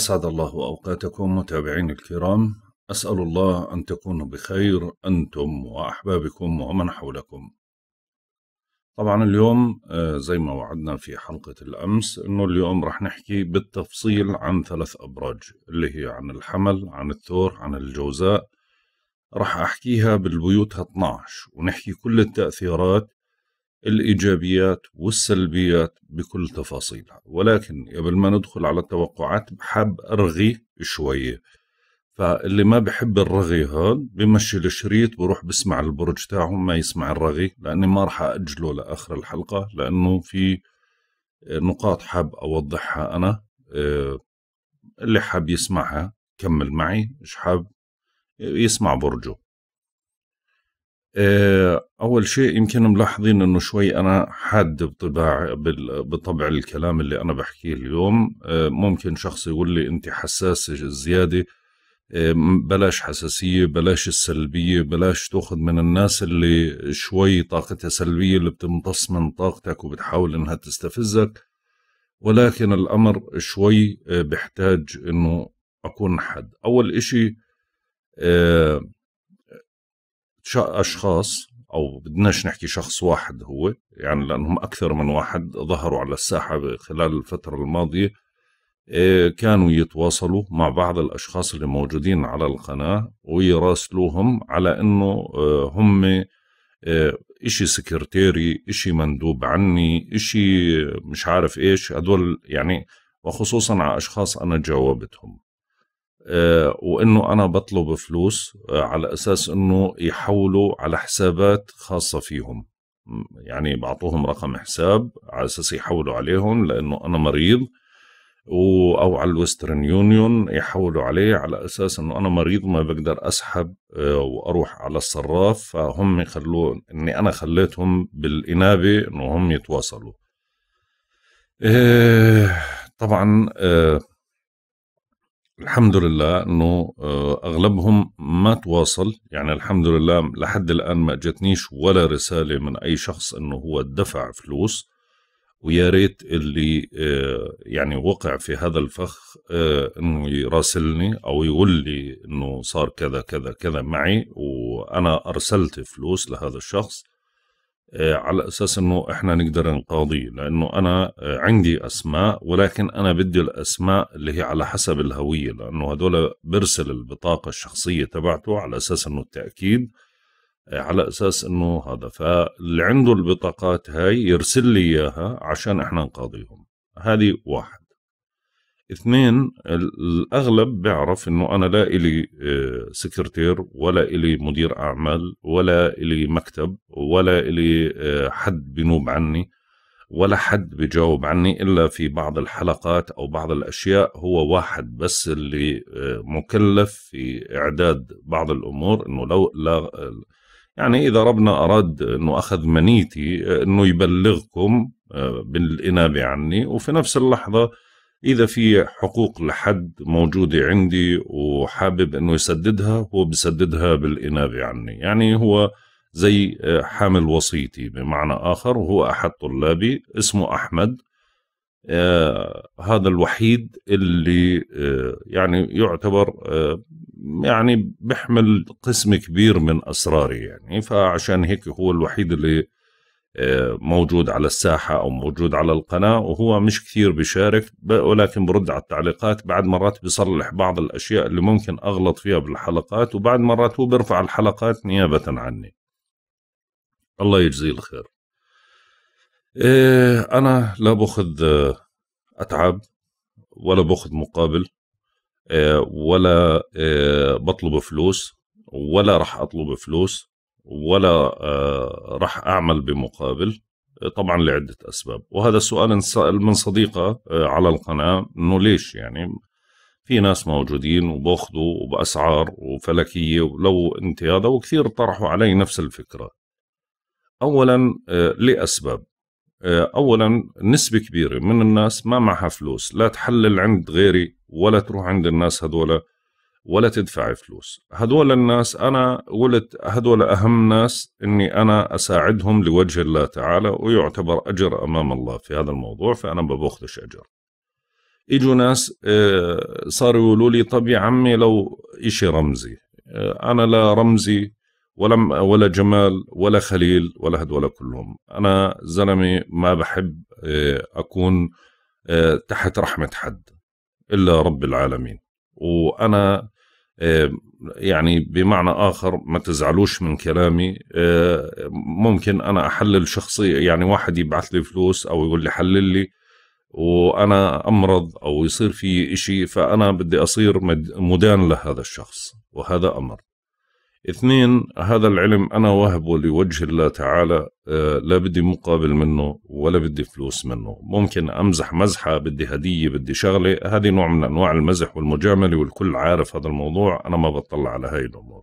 أسعد الله أوقاتكم متابعين الكرام أسأل الله أن تكونوا بخير أنتم وأحبابكم ومن حولكم طبعا اليوم آه، زي ما وعدنا في حلقة الأمس أنه اليوم رح نحكي بالتفصيل عن ثلاث أبراج اللي هي عن الحمل عن الثور عن الجوزاء رح أحكيها بالبيوت 12 ونحكي كل التأثيرات الإيجابيات والسلبيات بكل تفاصيلها ولكن قبل ما ندخل على التوقعات بحب أرغي شوية فاللي ما بحب الرغي هون بمشي الشريط بروح بسمع البرج تاعهم ما يسمع الرغي لأني ما راح أجله لآخر الحلقة لأنه في نقاط حاب أوضحها أنا آه، اللي حاب يسمعها كمل معي مش حاب يسمع برجه آه، أول شيء يمكن ملاحظين أنه شوي أنا حاد بطباع بطبع الكلام اللي أنا بحكيه اليوم آه، ممكن شخص يقول لي أنت حساسة زيادة آه، بلاش حساسية بلاش السلبية بلاش تأخذ من الناس اللي شوي طاقتها سلبية اللي بتمتص من طاقتك وبتحاول أنها تستفزك ولكن الأمر شوي بحتاج أنه أكون حد أول إشي اشخاص او بدناش نحكي شخص واحد هو يعني لانهم اكثر من واحد ظهروا على الساحه خلال الفتره الماضيه آه، كانوا يتواصلوا مع بعض الاشخاص اللي موجودين على القناه ويراسلوهم على انه آه، هم آه، إشي سكرتيري إشي مندوب عني إشي مش عارف إيش هدول يعني وخصوصا على أشخاص أنا جاوبتهم آه، وانه انا بطلب فلوس آه، على اساس انه يحولوا على حسابات خاصه فيهم يعني بعطوهم رقم حساب على اساس يحولوا عليهم لانه انا مريض او على الويسترن يونيون يحولوا عليه على اساس انه انا مريض ما بقدر اسحب آه، واروح على الصراف فهم يخلوه اني انا خليتهم بالانابه انه هم يتواصلوا. طبعا الحمد لله انه آه، اغلبهم ما تواصل يعني الحمد لله لحد الان ما اجتنيش ولا رساله من اي شخص انه هو دفع فلوس ويا ريت اللي آه، يعني وقع في هذا الفخ آه، انه يراسلني او يقول لي انه صار كذا كذا كذا معي وانا ارسلت فلوس لهذا الشخص آه، على اساس انه احنا نقدر نقاضيه لانه انا آه، عندي اسماء ولكن انا بدي الاسماء اللي هي على حسب الهويه لانه هذول برسل البطاقه الشخصيه تبعته على اساس انه التاكيد آه، على اساس انه هذا فاللي عنده البطاقات هاي يرسل لي اياها عشان احنا نقاضيهم هذه واحد اثنين الاغلب بيعرف انه انا لا الي آه، سكرتير ولا الي مدير اعمال ولا الي مكتب ولا الي آه، حد بنوب عني ولا حد بجاوب عني الا في بعض الحلقات او بعض الاشياء هو واحد بس اللي آه، مكلف في اعداد بعض الامور انه لو لا يعني اذا ربنا اراد انه اخذ منيتي انه يبلغكم بالانابه عني وفي نفس اللحظه اذا في حقوق لحد موجوده عندي وحابب انه يسددها هو بسددها بالانابه عني يعني هو زي آه، حامل وصيتي بمعنى اخر وهو احد طلابي اسمه احمد آه هذا الوحيد اللي آه يعني يعتبر آه يعني بيحمل قسم كبير من اسراري يعني فعشان هيك هو الوحيد اللي موجود على الساحة أو موجود على القناة وهو مش كثير بيشارك ولكن برد على التعليقات بعد مرات بيصلح بعض الأشياء اللي ممكن أغلط فيها بالحلقات وبعد مرات هو بيرفع الحلقات نيابة عني الله يجزيه الخير إيه، أنا لا بأخذ آه، أتعب ولا بأخذ مقابل إيه، ولا إيه، بطلب فلوس ولا راح أطلب فلوس ولا آه، راح اعمل بمقابل طبعا لعده اسباب وهذا السؤال انسال من صديقه آه، على القناه انه ليش يعني في ناس موجودين وباخذوا وباسعار وفلكيه ولو انت هذا وكثير طرحوا علي نفس الفكره اولا آه، لاسباب اولا نسبه كبيره من الناس ما معها فلوس لا تحلل عند غيري ولا تروح عند الناس هذولا ولا تدفعي فلوس هذول الناس أنا قلت هذول أهم ناس أني أنا أساعدهم لوجه الله تعالى ويعتبر أجر أمام الله في هذا الموضوع فأنا ما باخذش أجر يجوا ناس آه، صاروا يقولوا لي طب يا عمي لو إشي رمزي آه، أنا لا رمزي ولا ولا جمال ولا خليل ولا هدول كلهم أنا زلمة ما بحب آه، أكون تحت رحمة حد إلا رب العالمين وانا آه، يعني بمعنى اخر ما تزعلوش من كلامي آه، ممكن انا احلل شخصيه يعني واحد يبعث لي فلوس او يقول لي حلل لي وانا امرض او يصير في إشي فانا بدي اصير مدان لهذا الشخص وهذا امر اثنين هذا العلم أنا وهبه لوجه الله تعالى آه، لا بدي مقابل منه ولا بدي فلوس منه ممكن أمزح مزحة بدي هدية بدي شغلة هذه نوع من أنواع المزح والمجاملة والكل عارف هذا الموضوع أنا ما بطلع على هاي الأمور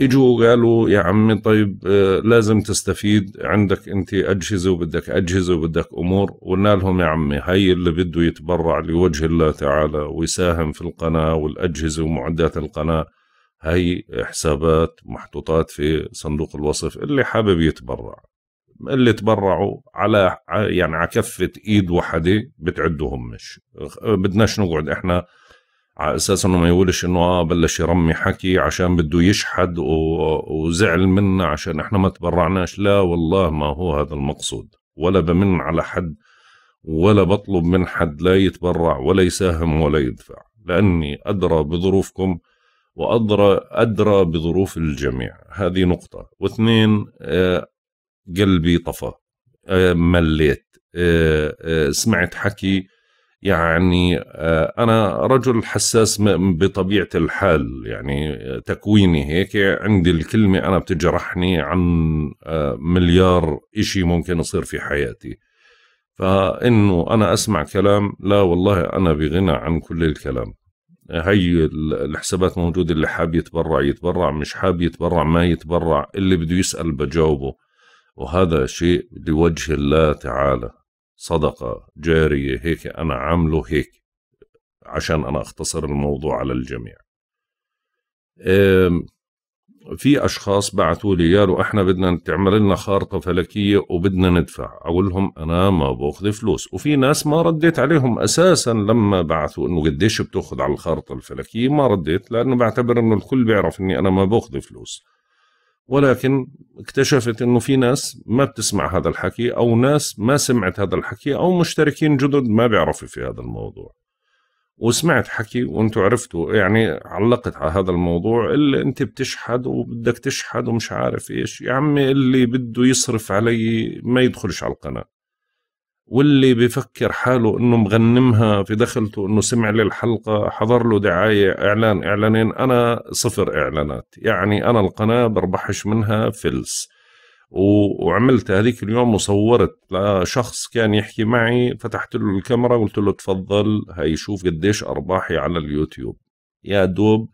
اجوا قالوا يا عمي طيب آه، لازم تستفيد عندك انت اجهزه وبدك اجهزه وبدك امور قلنا لهم يا عمي هي اللي بده يتبرع لوجه الله تعالى ويساهم في القناه والاجهزه ومعدات القناه هاي حسابات محطوطات في صندوق الوصف اللي حابب يتبرع اللي تبرعوا على يعني على كفه ايد وحده بتعدهم مش آه، بدناش نقعد احنا على اساس انه ما يقولش انه اه بلش يرمي حكي عشان بده يشحد وزعل منا عشان احنا ما تبرعناش لا والله ما هو هذا المقصود ولا بمن على حد ولا بطلب من حد لا يتبرع ولا يساهم ولا يدفع لاني ادرى بظروفكم وأدرى أدرى بظروف الجميع هذه نقطة واثنين آه، قلبي طفى آه، مليت آه، سمعت حكي يعني أنا رجل حساس بطبيعة الحال يعني تكويني هيك عندي الكلمة أنا بتجرحني عن مليار إشي ممكن يصير في حياتي فإنه أنا أسمع كلام لا والله أنا بغنى عن كل الكلام هي الحسابات موجودة اللي حاب يتبرع يتبرع مش حاب يتبرع ما يتبرع اللي بده يسأل بجاوبه وهذا شيء لوجه الله تعالى صدقة جارية هيك أنا عامله هيك عشان أنا أختصر الموضوع على الجميع في اشخاص بعثوا لي قالوا احنا بدنا تعمل لنا خارطه فلكيه وبدنا ندفع اقول لهم انا ما باخذ فلوس وفي ناس ما رديت عليهم اساسا لما بعثوا انه قديش بتاخذ على الخارطه الفلكيه ما رديت لانه بعتبر انه الكل بيعرف اني انا ما باخذ فلوس ولكن اكتشفت انه في ناس ما بتسمع هذا الحكي او ناس ما سمعت هذا الحكي او مشتركين جدد ما بيعرفوا في هذا الموضوع وسمعت حكي وانتم عرفتوا يعني علقت على هذا الموضوع اللي انت بتشحد وبدك تشحد ومش عارف ايش يا عمي اللي بده يصرف علي ما يدخلش على القناة واللي بفكر حاله انه مغنمها في دخلته انه سمع لي الحلقة حضر له دعاية اعلان اعلانين انا صفر اعلانات يعني انا القناة بربحش منها فلس وعملت هذيك اليوم وصورت لشخص كان يحكي معي فتحت له الكاميرا قلت له تفضل هاي شوف قديش ارباحي على اليوتيوب يا دوب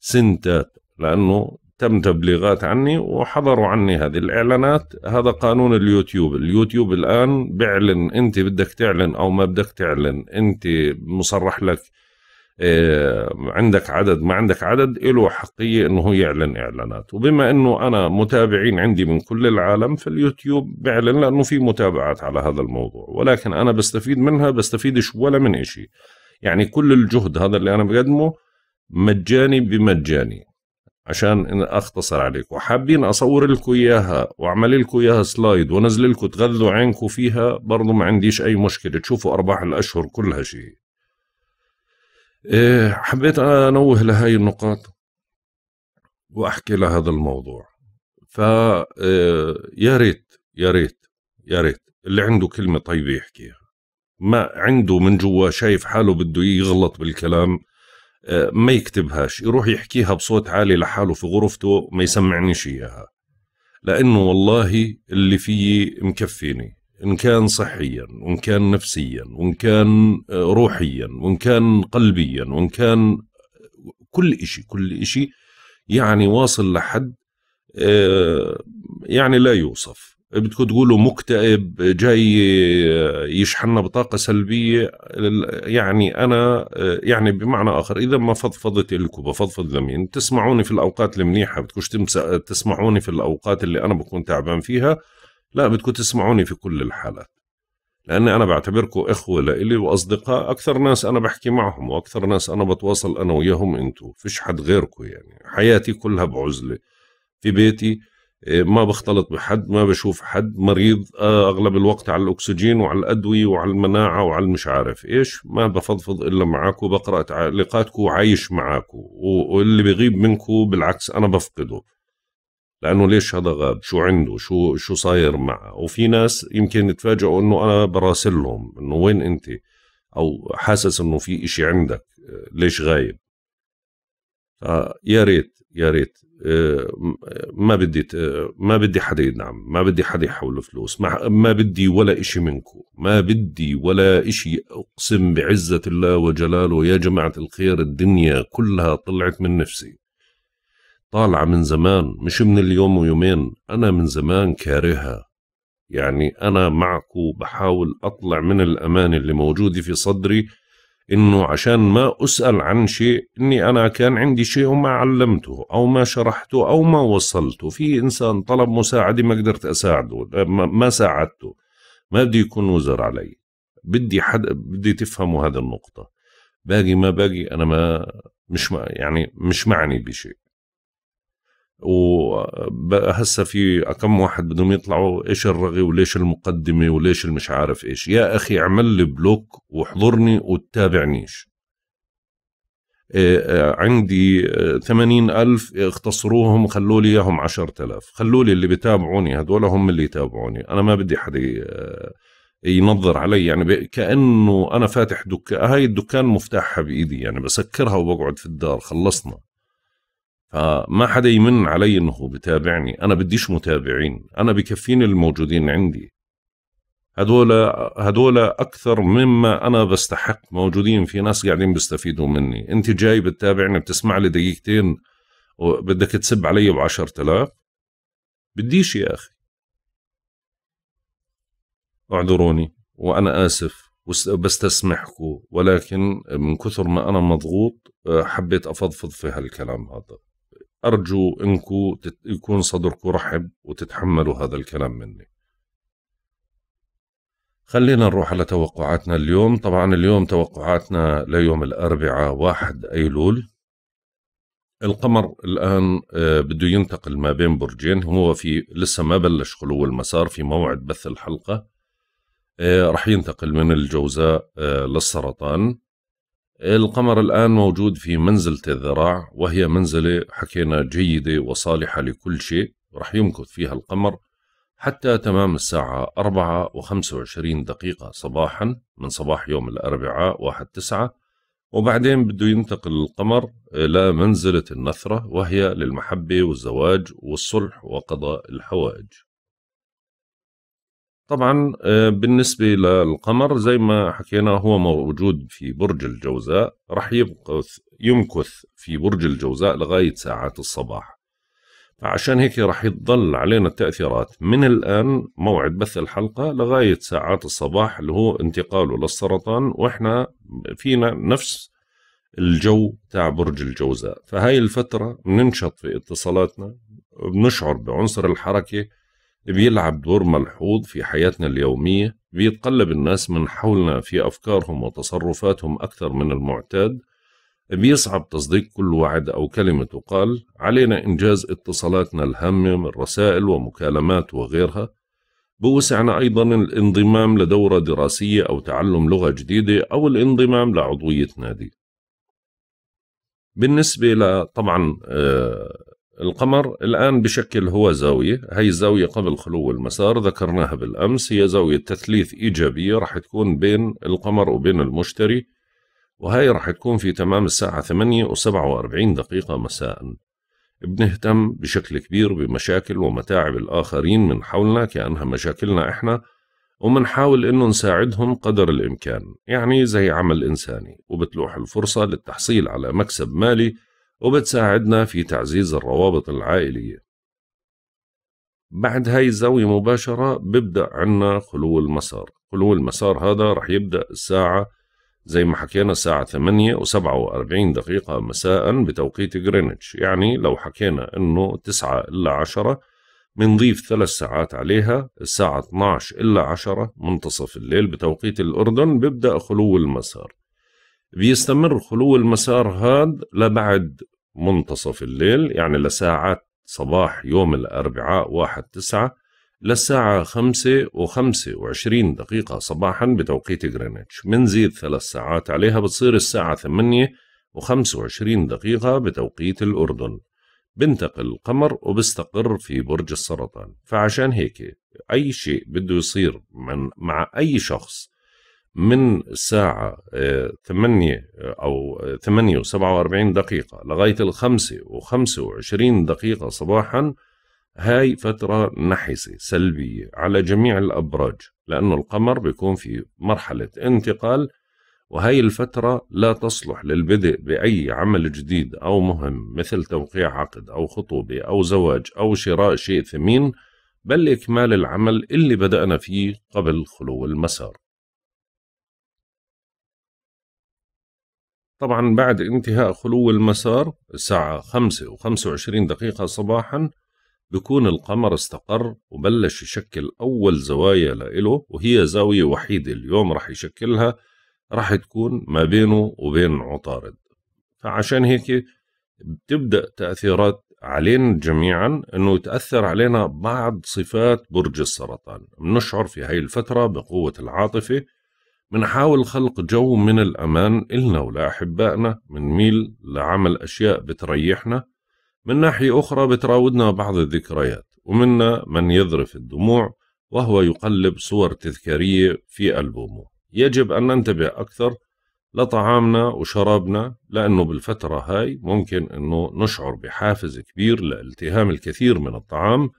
سنتات لانه تم تبليغات عني وحضروا عني هذه الاعلانات هذا قانون اليوتيوب اليوتيوب الان بيعلن انت بدك تعلن او ما بدك تعلن انت مصرح لك آه، عندك عدد ما عندك عدد له حقية انه هو يعلن اعلانات وبما انه انا متابعين عندي من كل العالم فاليوتيوب بيعلن لانه في متابعات على هذا الموضوع ولكن انا بستفيد منها بستفيدش ولا من اشي يعني كل الجهد هذا اللي انا بقدمه مجاني بمجاني عشان اختصر عليك وحابين اصور لكم اياها واعمل لكم اياها سلايد وانزل لكم تغذوا عينكم فيها برضه ما عنديش اي مشكله تشوفوا ارباح الاشهر كلها شيء إيه، حبيت انوه لهي النقاط واحكي لهذا الموضوع ف إيه، يا ريت يا ريت يا ريت اللي عنده كلمه طيبه يحكيها ما عنده من جوا شايف حاله بده يغلط بالكلام إيه، ما يكتبهاش يروح يحكيها بصوت عالي لحاله في غرفته ما يسمعنيش اياها لانه والله اللي فيي مكفيني إن كان صحيا وإن كان نفسيا وإن كان آه، روحيا وإن كان قلبيا وإن كان آه، كل شيء كل شيء يعني واصل لحد آه، يعني لا يوصف بدكم تقولوا مكتئب جاي يشحننا بطاقة سلبية يعني أنا يعني بمعنى آخر إذا ما فضفضت لكم بفضفض لمين تسمعوني في الأوقات المنيحة بدكوش تسمعوني في الأوقات اللي أنا بكون تعبان فيها لا بدكم تسمعوني في كل الحالات لأني أنا بعتبركم إخوة لإلي وأصدقاء أكثر ناس أنا بحكي معهم وأكثر ناس أنا بتواصل أنا وياهم انتم فيش حد غيركم يعني حياتي كلها بعزلة في بيتي إيه، ما بختلط بحد ما بشوف حد مريض آه، أغلب الوقت على الأكسجين وعلى الأدوية وعلى المناعة وعلى المش عارف إيش ما بفضفض إلا معاكم بقرأ تعليقاتكم وعايش معاكم واللي بغيب منكم بالعكس أنا بفقده لانه ليش هذا غاب شو عنده شو شو صاير معه وفي ناس يمكن يتفاجئوا انه انا براسلهم انه وين انت او حاسس انه في اشي عندك ليش غايب آه، يا ريت يا ريت آه، ما بدي ما بدي حدا يدعم ما بدي حدا يحول فلوس ما, ما بدي ولا إشي منكم ما بدي ولا إشي أقسم بعزة الله وجلاله يا جماعة الخير الدنيا كلها طلعت من نفسي طالعة من زمان مش من اليوم ويومين أنا من زمان كارهها يعني أنا معكو بحاول أطلع من الأمانة اللي موجودة في صدري إنه عشان ما أسأل عن شيء إني أنا كان عندي شيء وما علمته أو ما شرحته أو ما وصلته في إنسان طلب مساعدة ما قدرت أساعده ما ساعدته ما بدي يكون وزر علي بدي حد بدي تفهموا هذه النقطة باقي ما باقي أنا ما مش يعني مش معني بشيء وهسه في كم واحد بدهم يطلعوا ايش الرغي وليش المقدمه وليش المش عارف ايش يا اخي اعمل لي بلوك واحضرني وتتابعنيش إيه، آه، عندي آه، ثمانين ألف اختصروهم وخلوا لي إياهم 10000 خلوا لي اللي بيتابعوني هدول هم اللي يتابعوني أنا ما بدي حدا آه، ينظر علي يعني كأنه أنا فاتح دكان هاي الدكان مفتاحها بإيدي يعني بسكرها وبقعد في الدار خلصنا فما حدا يمن علي انه بتابعني انا بديش متابعين انا بكفيني الموجودين عندي هدول هدول اكثر مما انا بستحق موجودين في ناس قاعدين بيستفيدوا مني انت جاي بتتابعني بتسمع لي دقيقتين وبدك تسب علي ب 10000 بديش يا اخي اعذروني وانا اسف بستسمحكم ولكن من كثر ما انا مضغوط آه، حبيت افضفض في هالكلام هذا أرجو أنكو يكون صدركو رحب وتتحملوا هذا الكلام مني خلينا نروح على توقعاتنا اليوم طبعا اليوم توقعاتنا ليوم الأربعاء 1 أيلول القمر الآن آه، بده ينتقل ما بين برجين هو في لسه ما بلش خلو المسار في موعد بث الحلقة آه، رح ينتقل من الجوزاء آه، للسرطان القمر الآن موجود في منزلة الذراع وهي منزلة حكينا جيدة وصالحة لكل شيء رح يمكث فيها القمر حتى تمام الساعة 4 و25 دقيقة صباحا من صباح يوم الأربعاء 1 9 وبعدين بده ينتقل القمر إلى منزلة النثرة وهي للمحبة والزواج والصلح وقضاء الحوائج طبعا آه، بالنسبة للقمر زي ما حكينا هو موجود في برج الجوزاء رح يمكث يمكث في برج الجوزاء لغاية ساعات الصباح عشان هيك رح يضل علينا التأثيرات من الآن موعد بث الحلقة لغاية ساعات الصباح اللي هو انتقاله للسرطان وإحنا فينا نفس الجو تاع برج الجوزاء فهاي الفترة بننشط في اتصالاتنا بنشعر بعنصر الحركة بيلعب دور ملحوظ في حياتنا اليومية بيتقلب الناس من حولنا في أفكارهم وتصرفاتهم أكثر من المعتاد بيصعب تصديق كل وعد أو كلمة تقال علينا إنجاز اتصالاتنا الهامة من رسائل ومكالمات وغيرها بوسعنا أيضا الانضمام لدورة دراسية أو تعلم لغة جديدة أو الانضمام لعضوية نادي بالنسبة طبعا آه، القمر الآن بشكل هو زاوية هي الزاوية قبل خلو المسار ذكرناها بالأمس هي زاوية تثليث إيجابية رح تكون بين القمر وبين المشتري وهي رح تكون في تمام الساعة 8 و 47 دقيقة مساء بنهتم بشكل كبير بمشاكل ومتاعب الآخرين من حولنا كأنها مشاكلنا إحنا ومنحاول إنه نساعدهم قدر الإمكان يعني زي عمل إنساني وبتلوح الفرصة للتحصيل على مكسب مالي وبتساعدنا في تعزيز الروابط العائلية بعد هاي الزاوية مباشرة ببدأ عنا خلو المسار خلو المسار هذا رح يبدأ الساعة زي ما حكينا الساعة 8 و 47 دقيقة مساء بتوقيت جرينتش يعني لو حكينا انه 9 الا 10 بنضيف ثلاث ساعات عليها الساعة 12 الا 10 منتصف الليل بتوقيت الأردن ببدأ خلو المسار بيستمر خلو المسار هذا لبعد منتصف الليل يعني لساعات صباح يوم الأربعاء واحد تسعة للساعة خمسة وخمسة وعشرين دقيقة صباحا بتوقيت غرينتش منزيد ثلاث ساعات عليها بتصير الساعة ثمانية وخمسة وعشرين دقيقة بتوقيت الأردن بنتقل القمر وبستقر في برج السرطان فعشان هيك أي شيء بده يصير من مع أي شخص من الساعة 8 آه، آه، أو 8 آه، و47 دقيقة لغاية الخمسة و25 دقيقة صباحا هاي فترة نحسة سلبية على جميع الأبراج لأنه القمر بيكون في مرحلة انتقال وهي الفترة لا تصلح للبدء بأي عمل جديد أو مهم مثل توقيع عقد أو خطوبة أو زواج أو شراء شيء ثمين بل إكمال العمل اللي بدأنا فيه قبل خلو المسار طبعا بعد انتهاء خلو المسار الساعة خمسة و وعشرين دقيقة صباحا بكون القمر استقر وبلش يشكل أول زوايا لإله وهي زاوية وحيدة اليوم رح يشكلها رح تكون ما بينه وبين عطارد فعشان هيك بتبدأ تأثيرات علينا جميعا أنه يتأثر علينا بعض صفات برج السرطان بنشعر في هاي الفترة بقوة العاطفة منحاول خلق جو من الأمان إلنا ولأحبائنا منميل لعمل أشياء بتريحنا من ناحية أخرى بتراودنا بعض الذكريات ومنا من يذرف الدموع وهو يقلب صور تذكارية في ألبومه يجب أن ننتبه أكثر لطعامنا وشرابنا لأنه بالفترة هاي ممكن أنه نشعر بحافز كبير لالتهام الكثير من الطعام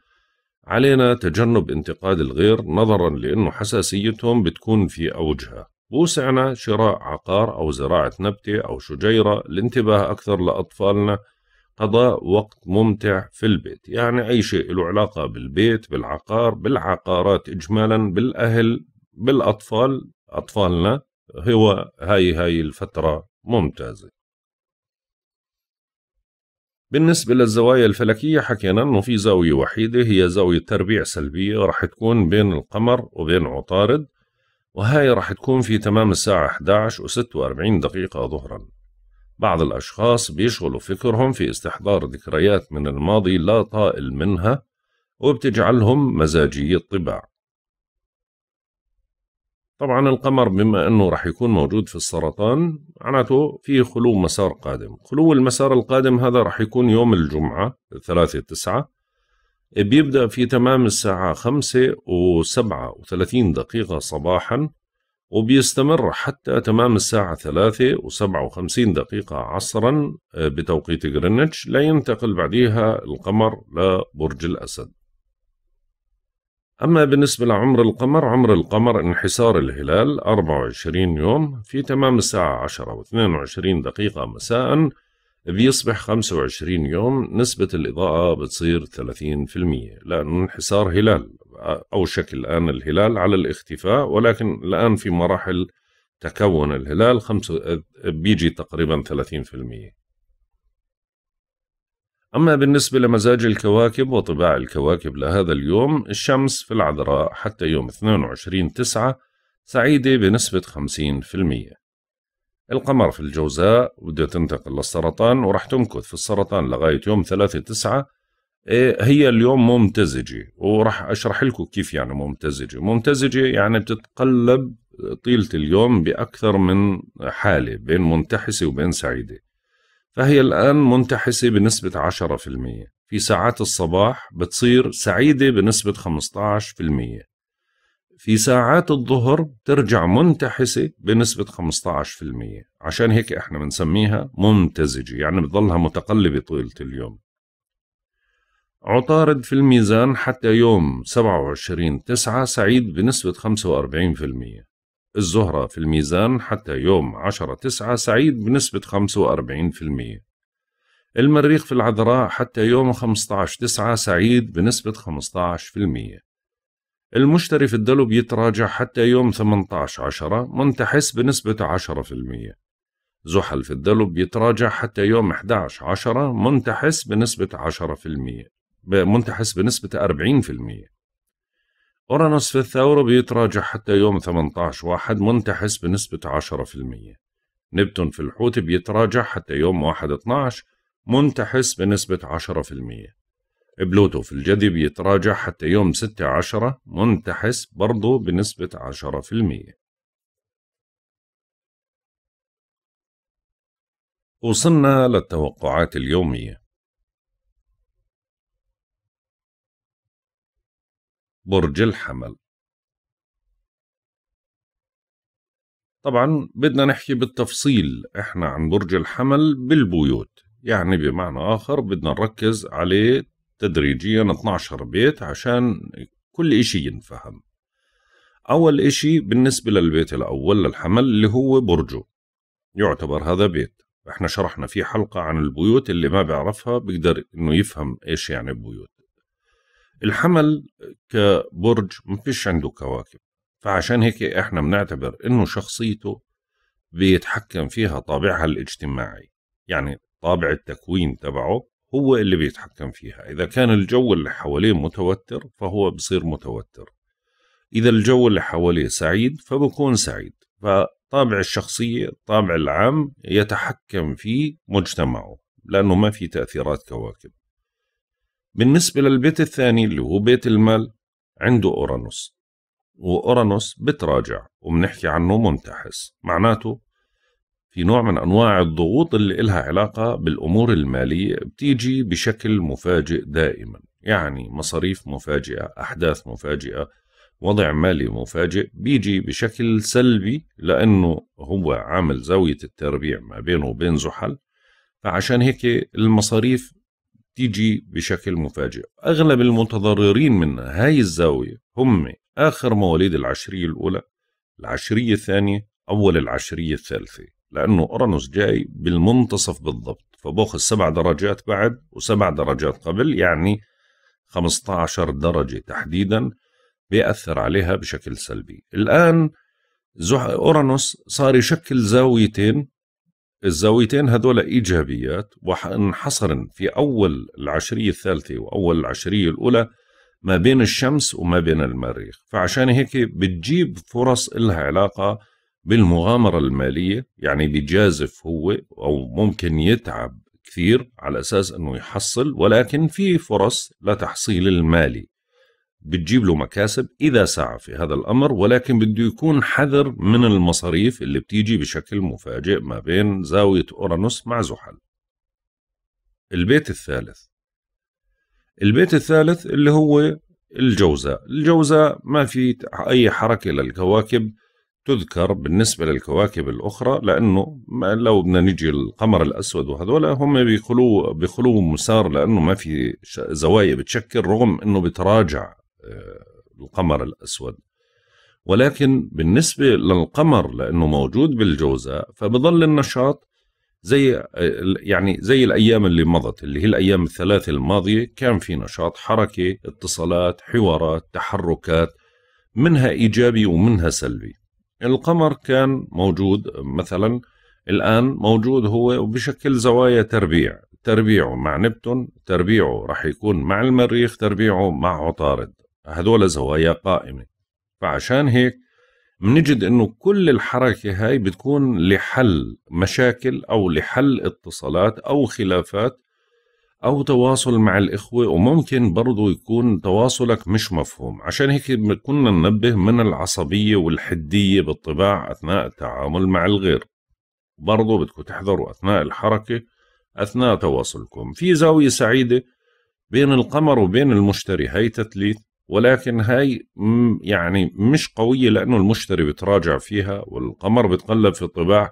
علينا تجنب انتقاد الغير نظرا لأنه حساسيتهم بتكون في أوجها بوسعنا شراء عقار أو زراعة نبتة أو شجيرة الانتباه أكثر لأطفالنا قضاء وقت ممتع في البيت يعني أي شيء له علاقة بالبيت بالعقار بالعقارات إجمالا بالأهل بالأطفال أطفالنا هو هاي هاي الفترة ممتازة بالنسبة للزوايا الفلكية حكينا أنه في زاوية وحيدة هي زاوية تربيع سلبية راح تكون بين القمر وبين عطارد وهاي راح تكون في تمام الساعة 11 و 46 دقيقة ظهرا بعض الأشخاص بيشغلوا فكرهم في استحضار ذكريات من الماضي لا طائل منها وبتجعلهم مزاجي الطباع طبعا القمر بما أنه راح يكون موجود في السرطان معناته في خلو مسار قادم خلو المسار القادم هذا راح يكون يوم الجمعة 3 9 بيبدأ في تمام الساعة 5 و37 دقيقة صباحا وبيستمر حتى تمام الساعة 3 و57 دقيقة عصرا آه، بتوقيت غرينتش لا ينتقل بعديها القمر لبرج الأسد أما بالنسبة لعمر القمر عمر القمر انحسار الهلال 24 يوم في تمام الساعة 10 و22 دقيقة مساء بيصبح 25 يوم نسبة الإضاءة بتصير 30% لأنه انحسار هلال أوشك الآن الهلال على الاختفاء ولكن الآن في مراحل تكون الهلال خمسة بيجي تقريبا 30% أما بالنسبة لمزاج الكواكب وطباع الكواكب لهذا اليوم الشمس في العذراء حتى يوم 22 تسعة سعيدة بنسبة 50% القمر في الجوزاء بدها تنتقل للسرطان ورح تمكث في السرطان لغاية يوم 3 تسعة إيه، هي اليوم ممتزجة ورح أشرح لكم كيف يعني ممتزجة ممتزجة يعني بتتقلب طيلة اليوم بأكثر من حالة بين منتحسة وبين سعيدة فهي الآن منتحسة بنسبة 10% في ساعات الصباح بتصير سعيدة بنسبة 15% في ساعات الظهر بترجع منتحسة بنسبة 15% عشان هيك احنا بنسميها ممتزجة يعني بتظلها متقلبة طيلة اليوم عطارد في الميزان حتى يوم 27 تسعة سعيد بنسبة 45% الزهرة في الميزان حتى يوم 10 9 سعيد بنسبة 45% المريخ في العذراء حتى يوم 15 9 سعيد بنسبة 15% المشتري في الدلو بيتراجع حتى يوم 18 10 منتحس بنسبة 10% زحل في الدلو بيتراجع حتى يوم 11 10 منتحس بنسبة 10% منتحس بنسبة 40% أورانوس في الثورة بيتراجع حتى يوم 18 واحد منتحس بنسبة 10% نبتون في الحوت بيتراجع حتى يوم 1 12 منتحس بنسبة 10% بلوتو في الجدي بيتراجع حتى يوم 6 10 منتحس برضو بنسبة 10% وصلنا للتوقعات اليوميه برج الحمل طبعا بدنا نحكي بالتفصيل احنا عن برج الحمل بالبيوت يعني بمعنى آخر بدنا نركز عليه تدريجيا 12 بيت عشان كل إشي ينفهم أول إشي بالنسبة للبيت الأول للحمل اللي هو برجه يعتبر هذا بيت احنا شرحنا في حلقة عن البيوت اللي ما بيعرفها بيقدر انه يفهم ايش يعني بيوت الحمل كبرج ما فيش عنده كواكب فعشان هيك احنا بنعتبر انه شخصيته بيتحكم فيها طابعها الاجتماعي يعني طابع التكوين تبعه هو اللي بيتحكم فيها إذا كان الجو اللي حواليه متوتر فهو بصير متوتر إذا الجو اللي حواليه سعيد فبكون سعيد فطابع الشخصية الطابع العام يتحكم في مجتمعه لأنه ما في تأثيرات كواكب بالنسبة للبيت الثاني اللي هو بيت المال عنده أورانوس وأورانوس بتراجع وبنحكي عنه منتحس معناته في نوع من أنواع الضغوط اللي إلها علاقة بالأمور المالية بتيجي بشكل مفاجئ دائما يعني مصاريف مفاجئة أحداث مفاجئة وضع مالي مفاجئ بيجي بشكل سلبي لأنه هو عامل زاوية التربيع ما بينه وبين زحل فعشان هيك المصاريف تيجي بشكل مفاجئ أغلب المتضررين من هاي الزاوية هم آخر مواليد العشرية الأولى العشرية الثانية أول العشرية الثالثة لأنه أورانوس جاي بالمنتصف بالضبط فباخذ سبع درجات بعد وسبع درجات قبل يعني 15 درجة تحديدا بيأثر عليها بشكل سلبي الآن زح... أورانوس صار يشكل زاويتين الزاويتين هذول إيجابيات وحنحصرن في أول العشرية الثالثة وأول العشرية الأولى ما بين الشمس وما بين المريخ فعشان هيك بتجيب فرص إلها علاقة بالمغامرة المالية يعني بجازف هو أو ممكن يتعب كثير على أساس أنه يحصل ولكن في فرص لتحصيل المالي بتجيب له مكاسب إذا سعى في هذا الأمر ولكن بده يكون حذر من المصاريف اللي بتيجي بشكل مفاجئ ما بين زاوية أورانوس مع زحل البيت الثالث البيت الثالث اللي هو الجوزاء الجوزاء ما في أي حركة للكواكب تذكر بالنسبة للكواكب الأخرى لأنه ما لو بدنا نجي القمر الأسود وهذول هم بيخلوه بيخلوه مسار لأنه ما في زوايا بتشكل رغم أنه بتراجع آه، القمر الأسود ولكن بالنسبة للقمر لأنه موجود بالجوزاء فبظل النشاط زي يعني زي الأيام اللي مضت اللي هي الأيام الثلاثة الماضية كان في نشاط حركة اتصالات حوارات تحركات منها إيجابي ومنها سلبي القمر كان موجود مثلا الآن موجود هو وبشكل زوايا تربيع تربيعه مع نبتون تربيعه رح يكون مع المريخ تربيعه مع عطارد هدول زوايا قائمة فعشان هيك بنجد انه كل الحركة هاي بتكون لحل مشاكل او لحل اتصالات او خلافات او تواصل مع الاخوة وممكن برضو يكون تواصلك مش مفهوم عشان هيك كنا ننبه من العصبية والحدية بالطباع اثناء التعامل مع الغير برضو بدكم تحذروا اثناء الحركة اثناء تواصلكم في زاوية سعيدة بين القمر وبين المشتري هي تثليث ولكن هاي يعني مش قوية لأنه المشتري بتراجع فيها والقمر بتقلب في الطباع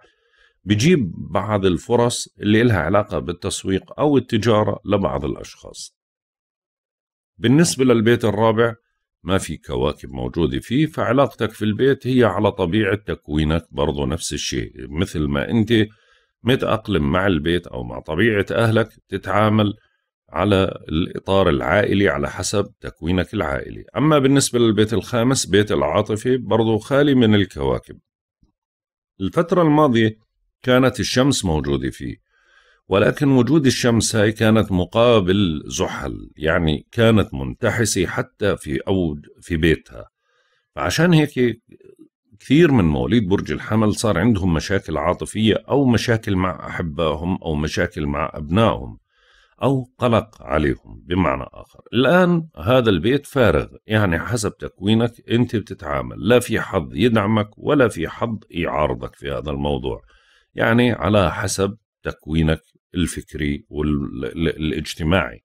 بجيب بعض الفرص اللي لها علاقة بالتسويق أو التجارة لبعض الأشخاص بالنسبة للبيت الرابع ما في كواكب موجودة فيه فعلاقتك في البيت هي على طبيعة تكوينك برضو نفس الشيء مثل ما أنت متأقلم مع البيت أو مع طبيعة أهلك تتعامل على الإطار العائلي على حسب تكوينك العائلي أما بالنسبة للبيت الخامس بيت العاطفة برضو خالي من الكواكب الفترة الماضية كانت الشمس موجودة فيه ولكن وجود الشمس هاي كانت مقابل زحل يعني كانت منتحسة حتى في أو في بيتها فعشان هيك كثير من مواليد برج الحمل صار عندهم مشاكل عاطفية أو مشاكل مع أحبائهم أو مشاكل مع أبنائهم أو قلق عليهم بمعنى آخر الآن هذا البيت فارغ يعني حسب تكوينك أنت بتتعامل لا في حظ يدعمك ولا في حظ يعارضك في هذا الموضوع يعني على حسب تكوينك الفكري والاجتماعي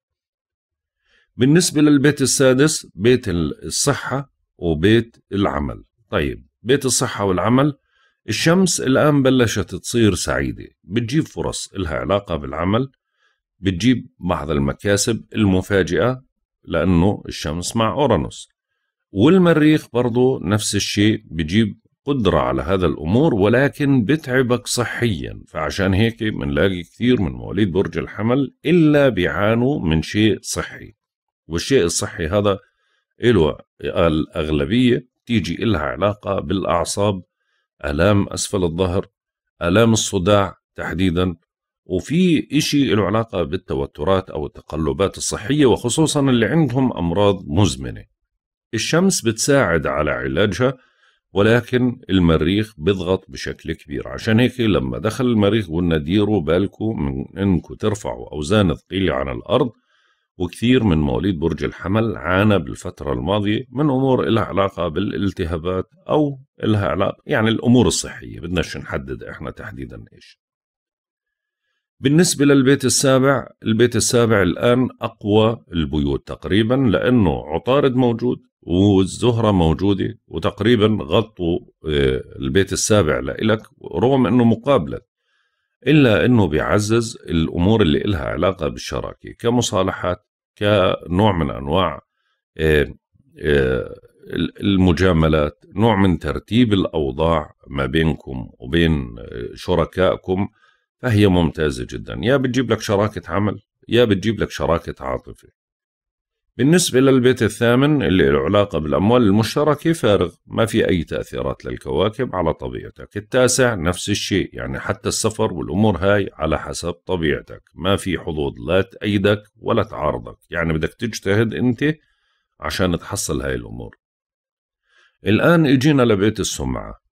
بالنسبة للبيت السادس بيت الصحة وبيت العمل طيب بيت الصحة والعمل الشمس الآن بلشت تصير سعيدة بتجيب فرص إلها علاقة بالعمل بتجيب بعض المكاسب المفاجئة لأنه الشمس مع أورانوس والمريخ برضو نفس الشيء بجيب قدرة على هذا الأمور ولكن بتعبك صحيا فعشان هيك بنلاقي كثير من مواليد برج الحمل إلا بيعانوا من شيء صحي والشيء الصحي هذا له الأغلبية تيجي إلها علاقة بالأعصاب آلام أسفل الظهر آلام الصداع تحديدا وفي إشي له علاقة بالتوترات أو التقلبات الصحية وخصوصا اللي عندهم أمراض مزمنة الشمس بتساعد على علاجها ولكن المريخ بيضغط بشكل كبير عشان هيك لما دخل المريخ قلنا ديروا بالكم من انكم ترفعوا اوزان ثقيله عن الارض وكثير من مواليد برج الحمل عانى بالفتره الماضيه من امور لها علاقه بالالتهابات او لها علاقه يعني الامور الصحيه بدناش نحدد احنا تحديدا ايش بالنسبة للبيت السابع البيت السابع الآن أقوى البيوت تقريبا لأنه عطارد موجود والزهرة موجودة وتقريبا غطوا آه، البيت السابع لإلك رغم أنه مقابلة إلا أنه بيعزز الأمور اللي إلها علاقة بالشراكة كمصالحات كنوع من أنواع آه، آه، المجاملات نوع من ترتيب الأوضاع ما بينكم وبين شركائكم فهي ممتازة جدا يا بتجيب لك شراكة عمل يا بتجيب لك شراكة عاطفة بالنسبة للبيت الثامن اللي له علاقة بالأموال المشتركة فارغ ما في أي تأثيرات للكواكب على طبيعتك التاسع نفس الشيء يعني حتى السفر والأمور هاي على حسب طبيعتك ما في حظوظ لا تأيدك ولا تعارضك يعني بدك تجتهد أنت عشان تحصل هاي الأمور الآن إجينا لبيت السمعة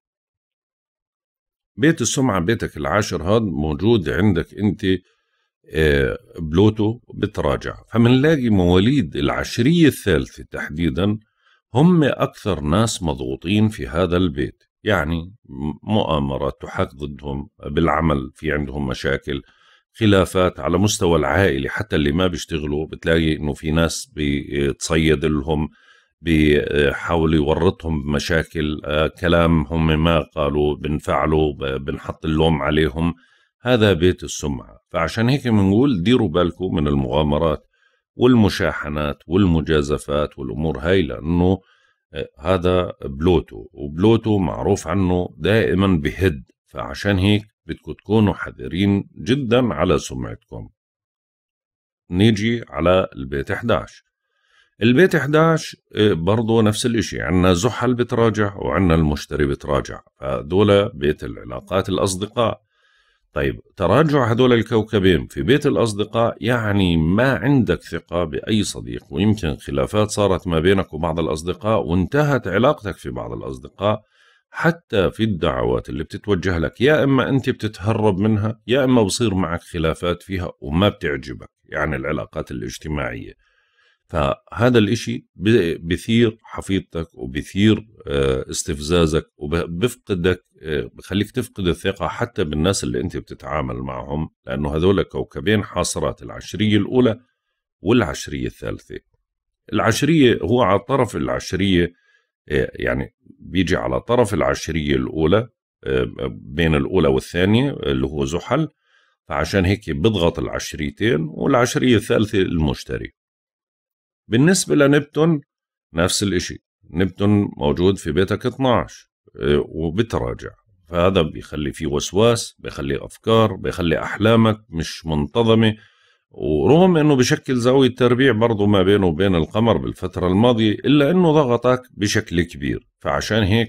بيت السمعة بيتك العاشر هذا موجود عندك أنت آه، بلوتو بتراجع فمنلاقي مواليد العشرية الثالثة تحديدا هم أكثر ناس مضغوطين في هذا البيت يعني مؤامرات تحاك ضدهم بالعمل في عندهم مشاكل خلافات على مستوى العائلة حتى اللي ما بيشتغلوا بتلاقي انه في ناس بتصيد لهم بيحاول يورطهم بمشاكل آه، كلام هم ما قالوا بنفعله بنحط اللوم عليهم هذا بيت السمعة فعشان هيك بنقول ديروا بالكم من المغامرات والمشاحنات والمجازفات والأمور هاي لأنه آه، هذا بلوتو وبلوتو معروف عنه دائما بهد فعشان هيك بدكم تكونوا حذرين جدا على سمعتكم نيجي على البيت 11 البيت 11 إيه، برضه نفس الشيء عندنا زحل بتراجع وعندنا المشتري بتراجع فدول بيت العلاقات الأصدقاء طيب تراجع هدول الكوكبين في بيت الأصدقاء يعني ما عندك ثقة بأي صديق ويمكن خلافات صارت ما بينك وبعض الأصدقاء وانتهت علاقتك في بعض الأصدقاء حتى في الدعوات اللي بتتوجه لك يا إما أنت بتتهرب منها يا إما بصير معك خلافات فيها وما بتعجبك يعني العلاقات الاجتماعية فهذا الإشي بثير حفيظتك وبثير آه، استفزازك وبفقدك آه، بخليك تفقد الثقة حتى بالناس اللي أنت بتتعامل معهم لأنه هذول كوكبين حاصرات العشرية الأولى والعشرية الثالثة العشرية هو على طرف العشرية آه، يعني بيجي على طرف العشرية الأولى بين الأولى والثانية اللي هو زحل فعشان هيك بضغط العشريتين والعشرية الثالثة المشتري بالنسبة لنبتون نفس الإشي نبتون موجود في بيتك 12 آه، وبتراجع فهذا بيخلي فيه وسواس بيخلي أفكار بيخلي أحلامك مش منتظمة ورغم أنه بشكل زاوية تربيع برضه ما بينه وبين القمر بالفترة الماضية إلا أنه ضغطك بشكل كبير فعشان هيك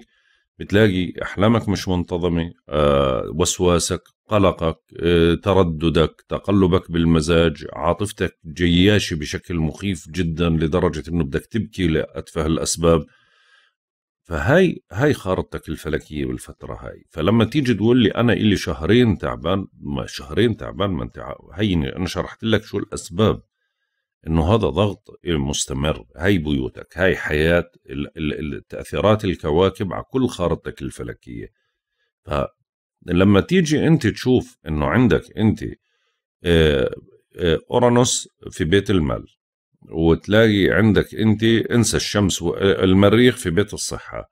بتلاقي أحلامك مش منتظمة آه وسواسك قلقك آه، ترددك تقلبك بالمزاج عاطفتك جياشة بشكل مخيف جدا لدرجة انه بدك تبكي لأتفه الأسباب فهاي هاي خارطتك الفلكية بالفترة هاي فلما تيجي تقول لي أنا إلي شهرين تعبان ما شهرين تعبان ما انت هيني أنا شرحت لك شو الأسباب انه هذا ضغط مستمر هاي بيوتك هاي حياة التأثيرات الكواكب على كل خارطتك الفلكية لما تيجي انت تشوف انه عندك انت آه، آه، اورانوس في بيت المال وتلاقي عندك انت انسى الشمس المريخ في بيت الصحه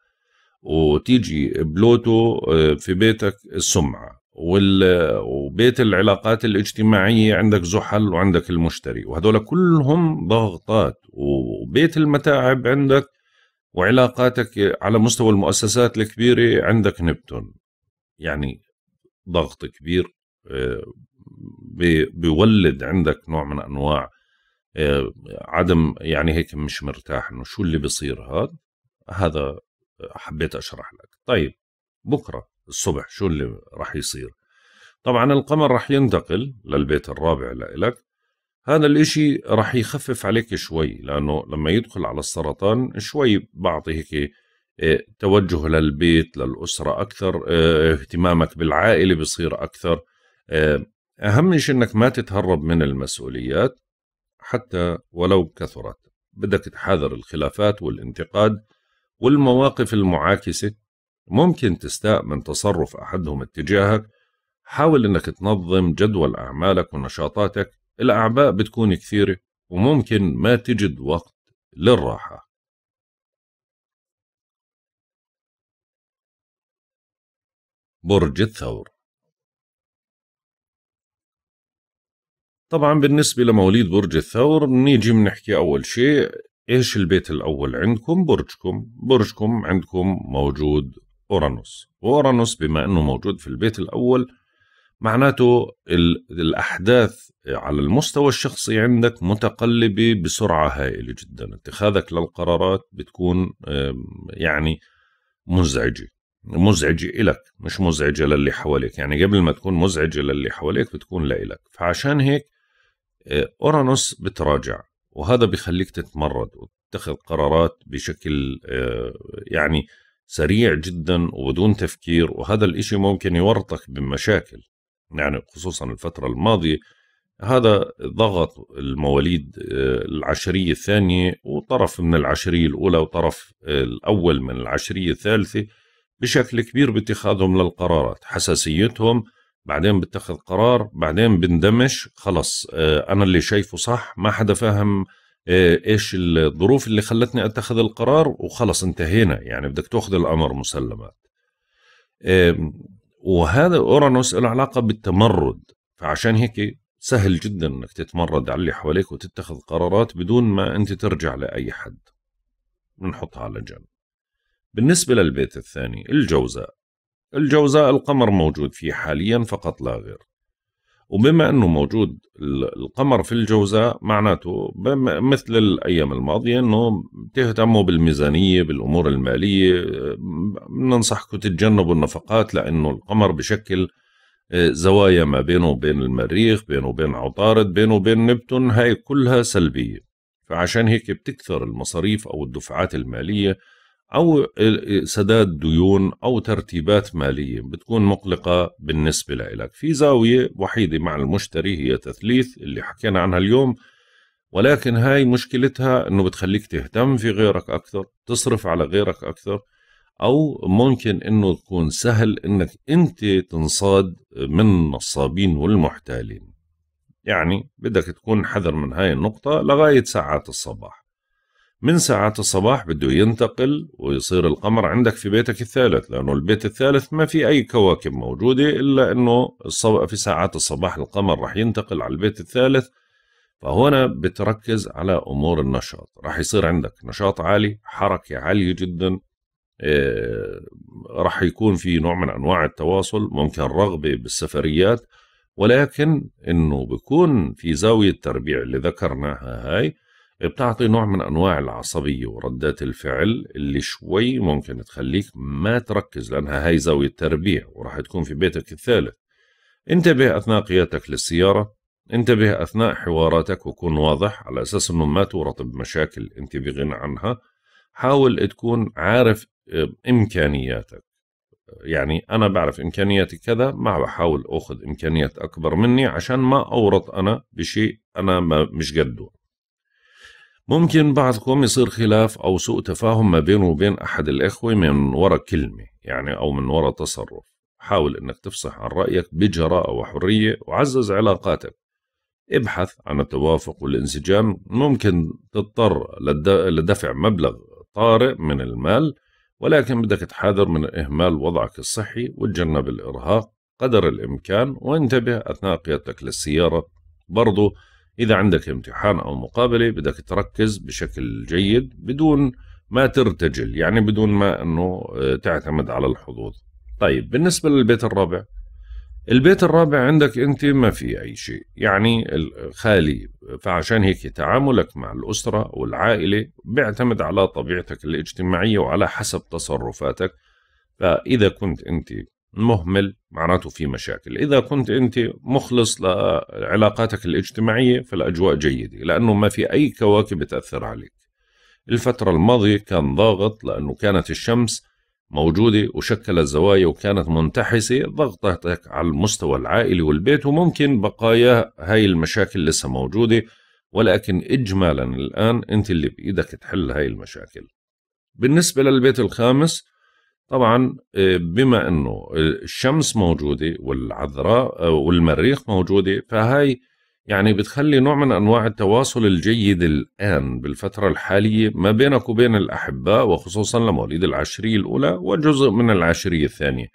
وتيجي بلوتو آه، في بيتك السمعه وبيت العلاقات الاجتماعية عندك زحل وعندك المشتري وهذول كلهم ضغطات وبيت المتاعب عندك وعلاقاتك على مستوى المؤسسات الكبيرة عندك نبتون يعني ضغط كبير آه، بيولد عندك نوع من انواع آه، عدم يعني هيك مش مرتاح انه شو اللي بصير هذا هذا حبيت اشرح لك طيب بكره الصبح شو اللي راح يصير طبعا القمر راح ينتقل للبيت الرابع لإلك هذا الاشي راح يخفف عليك شوي لانه لما يدخل على السرطان شوي بعطي هيك آه، توجه للبيت للأسرة أكثر آه، اهتمامك بالعائلة بصير أكثر آه، أهم شيء أنك ما تتهرب من المسؤوليات حتى ولو كثرت بدك تحاذر الخلافات والانتقاد والمواقف المعاكسة ممكن تستاء من تصرف أحدهم اتجاهك حاول أنك تنظم جدول أعمالك ونشاطاتك الأعباء بتكون كثيرة وممكن ما تجد وقت للراحة برج الثور طبعا بالنسبة لمواليد برج الثور بنيجي بنحكي أول شيء إيش البيت الأول عندكم برجكم برجكم عندكم موجود أورانوس وأورانوس بما أنه موجود في البيت الأول معناته الأحداث على المستوى الشخصي عندك متقلبة بسرعة هائلة جدا اتخاذك للقرارات بتكون يعني مزعجة مزعجة إلك مش مزعجة للي حواليك يعني قبل ما تكون مزعجة للي حواليك بتكون لإلك فعشان هيك آه، أورانوس بتراجع وهذا بخليك تتمرد وتتخذ قرارات بشكل آه، يعني سريع جدا وبدون تفكير وهذا الإشي ممكن يورطك بمشاكل يعني خصوصا الفترة الماضية هذا ضغط المواليد آه، العشرية الثانية وطرف من العشرية الأولى وطرف الأول من العشرية الثالثة بشكل كبير باتخاذهم للقرارات حساسيتهم بعدين بتخذ قرار بعدين بندمش خلص آه، انا اللي شايفه صح ما حدا فاهم آه، ايش الظروف اللي خلتني اتخذ القرار وخلص انتهينا يعني بدك تاخذ الامر مسلمات وهذا اورانوس له علاقه بالتمرد فعشان هيك سهل جدا انك تتمرد على اللي حواليك وتتخذ قرارات بدون ما انت ترجع لاي حد بنحطها على جنب بالنسبة للبيت الثاني الجوزاء الجوزاء القمر موجود فيه حاليا فقط لا غير وبما أنه موجود القمر في الجوزاء معناته مثل الأيام الماضية أنه تهتموا بالميزانية بالأمور المالية ننصحكم تتجنبوا النفقات لأنه القمر بشكل آه، زوايا ما بينه وبين المريخ بينه وبين عطارد بينه وبين نبتون هاي كلها سلبية فعشان هيك بتكثر المصاريف أو الدفعات المالية أو سداد ديون أو ترتيبات مالية بتكون مقلقة بالنسبة لإلك في زاوية وحيدة مع المشتري هي تثليث اللي حكينا عنها اليوم ولكن هاي مشكلتها أنه بتخليك تهتم في غيرك أكثر تصرف على غيرك أكثر أو ممكن أنه تكون سهل أنك أنت تنصاد من النصابين والمحتالين يعني بدك تكون حذر من هاي النقطة لغاية ساعات الصباح من ساعات الصباح بده ينتقل ويصير القمر عندك في بيتك الثالث لأنه البيت الثالث ما في أي كواكب موجودة إلا أنه في ساعات الصباح القمر رح ينتقل على البيت الثالث فهنا بتركز على أمور النشاط رح يصير عندك نشاط عالي حركة عالية جدا آه، رح يكون في نوع من أنواع التواصل ممكن رغبة بالسفريات ولكن أنه بكون في زاوية التربيع اللي ذكرناها هاي بتعطي نوع من انواع العصبيه وردات الفعل اللي شوي ممكن تخليك ما تركز لانها هاي زاويه تربيع وراح تكون في بيتك الثالث انتبه اثناء قيادتك للسياره انتبه اثناء حواراتك وكون واضح على اساس انه ما تورط بمشاكل انت بغنى عنها حاول تكون عارف آه، امكانياتك يعني انا بعرف امكانياتي كذا ما بحاول اخذ امكانيات اكبر مني عشان ما اورط انا بشيء انا ما مش قده ممكن بعضكم يصير خلاف أو سوء تفاهم ما بينه وبين أحد الإخوة من وراء كلمة يعني أو من وراء تصرف حاول أنك تفصح عن رأيك بجراءة وحرية وعزز علاقاتك ابحث عن التوافق والانسجام ممكن تضطر لدفع مبلغ طارئ من المال ولكن بدك تحاذر من إهمال وضعك الصحي وتجنب الإرهاق قدر الإمكان وانتبه أثناء قيادتك للسيارة برضو إذا عندك امتحان أو مقابلة بدك تركز بشكل جيد بدون ما ترتجل يعني بدون ما أنه آه، تعتمد على الحظوظ طيب بالنسبة للبيت الرابع البيت الرابع عندك أنت ما في أي شيء يعني خالي فعشان هيك تعاملك مع الأسرة والعائلة بيعتمد على طبيعتك الاجتماعية وعلى حسب تصرفاتك فإذا كنت أنت مهمل معناته في مشاكل إذا كنت أنت مخلص لعلاقاتك الاجتماعية فالأجواء جيدة لأنه ما في أي كواكب تأثر عليك الفترة الماضية كان ضاغط لأنه كانت الشمس موجودة وشكلت زوايا وكانت منتحسة ضغطتك على المستوى العائلي والبيت وممكن بقايا هاي المشاكل لسه موجودة ولكن إجمالا الآن أنت اللي بإيدك تحل هاي المشاكل بالنسبة للبيت الخامس طبعا آه، بما انه الشمس موجوده والعذراء آه، والمريخ موجوده فهي يعني بتخلي نوع من انواع التواصل الجيد الان بالفتره الحاليه ما بينك وبين الاحباء وخصوصا لمواليد العشريه الاولى وجزء من العشريه الثانيه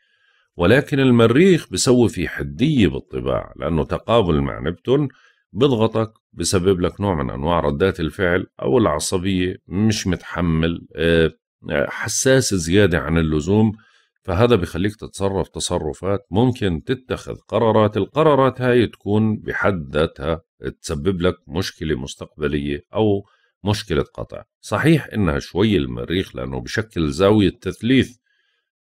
ولكن المريخ بسوي في حديه بالطباع لانه تقابل مع نبتون بضغطك بسبب لك نوع من انواع ردات الفعل او العصبيه مش متحمل آه، حساس زياده عن اللزوم فهذا بيخليك تتصرف تصرفات ممكن تتخذ قرارات القرارات هاي تكون بحد ذاتها تسبب لك مشكله مستقبليه او مشكله قطع صحيح انها شوي المريخ لانه بشكل زاويه تثليث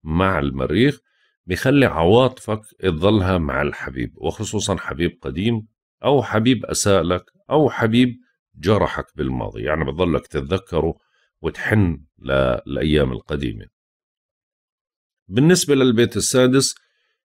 مع المريخ بيخلي عواطفك تظلها مع الحبيب وخصوصا حبيب قديم او حبيب اساء لك او حبيب جرحك بالماضي يعني بتظلك تتذكره وتحن للأيام القديمة بالنسبة للبيت السادس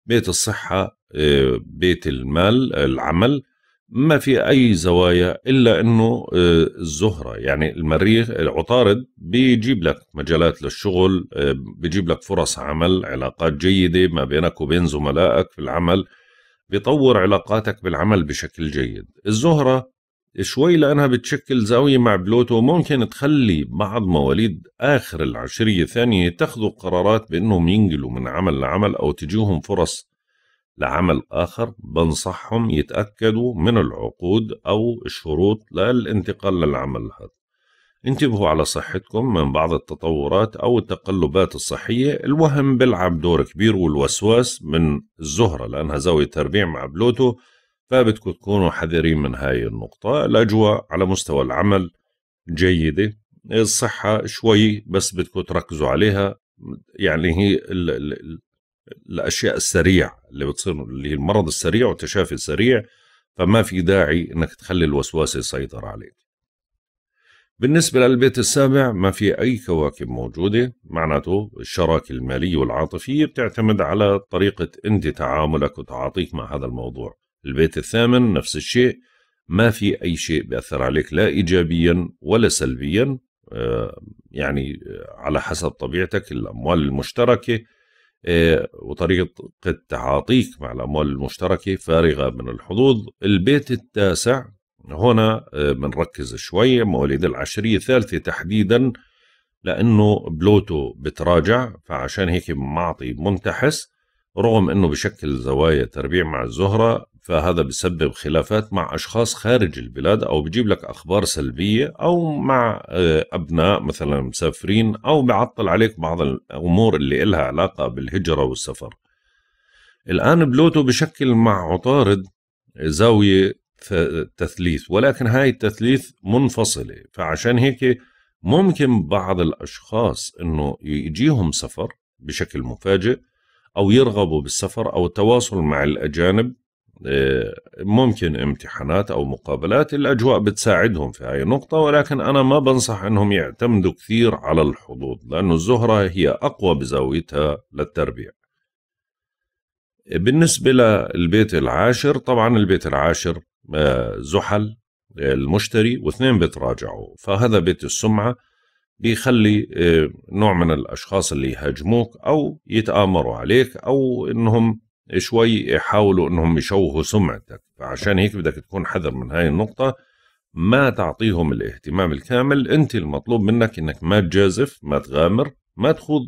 بيت الصحة آه، بيت المال العمل ما في أي زوايا إلا أنه آه، الزهرة يعني المريخ العطارد بيجيب لك مجالات للشغل آه، بيجيب لك فرص عمل علاقات جيدة ما بينك وبين زملائك في العمل بيطور علاقاتك بالعمل بشكل جيد الزهرة شوي لأنها بتشكل زاوية مع بلوتو ممكن تخلي بعض مواليد آخر العشرية الثانية يتخذوا قرارات بأنهم ينقلوا من عمل لعمل أو تجيهم فرص لعمل آخر بنصحهم يتأكدوا من العقود أو الشروط للانتقال للعمل هذا انتبهوا على صحتكم من بعض التطورات أو التقلبات الصحية الوهم بيلعب دور كبير والوسواس من الزهرة لأنها زاوية تربيع مع بلوتو فبدكم تكونوا حذرين من هاي النقطة الأجواء على مستوى العمل جيدة الصحة شوي بس بدكم تركزوا عليها يعني هي الـ الـ الأشياء السريعة اللي بتصير اللي هي المرض السريع والتشافي السريع فما في داعي انك تخلي الوسواس يسيطر عليك بالنسبة للبيت السابع ما في أي كواكب موجودة معناته الشراكة المالية والعاطفية بتعتمد على طريقة أنت تعاملك وتعاطيك مع هذا الموضوع البيت الثامن نفس الشيء ما في أي شيء بيأثر عليك لا إيجابيا ولا سلبيا آه، يعني على حسب طبيعتك الأموال المشتركة آه، وطريقة تعاطيك مع الأموال المشتركة فارغة من الحظوظ البيت التاسع هنا آه، بنركز شوي مواليد العشرية الثالثة تحديدا لأنه بلوتو بتراجع فعشان هيك معطي منتحس رغم أنه بشكل زوايا تربيع مع الزهرة فهذا بسبب خلافات مع أشخاص خارج البلاد أو بجيب لك أخبار سلبية أو مع آه، أبناء مثلا مسافرين أو بعطل عليك بعض الأمور اللي إلها علاقة بالهجرة والسفر الآن بلوتو بشكل مع عطارد زاوية تثليث ولكن هاي التثليث منفصلة فعشان هيك ممكن بعض الأشخاص أنه يجيهم سفر بشكل مفاجئ أو يرغبوا بالسفر أو التواصل مع الأجانب ممكن امتحانات او مقابلات الاجواء بتساعدهم في هاي النقطه ولكن انا ما بنصح انهم يعتمدوا كثير على الحظوظ لانه الزهره هي اقوى بزاويتها للتربيع بالنسبه للبيت العاشر طبعا البيت العاشر آه، زحل آه، المشتري واثنين بتراجعوا فهذا بيت السمعه بيخلي آه، نوع من الاشخاص اللي يهاجموك او يتامروا عليك او انهم شوي يحاولوا انهم يشوهوا سمعتك فعشان هيك بدك تكون حذر من هاي النقطة ما تعطيهم الاهتمام الكامل انت المطلوب منك انك ما تجازف ما تغامر ما تخوض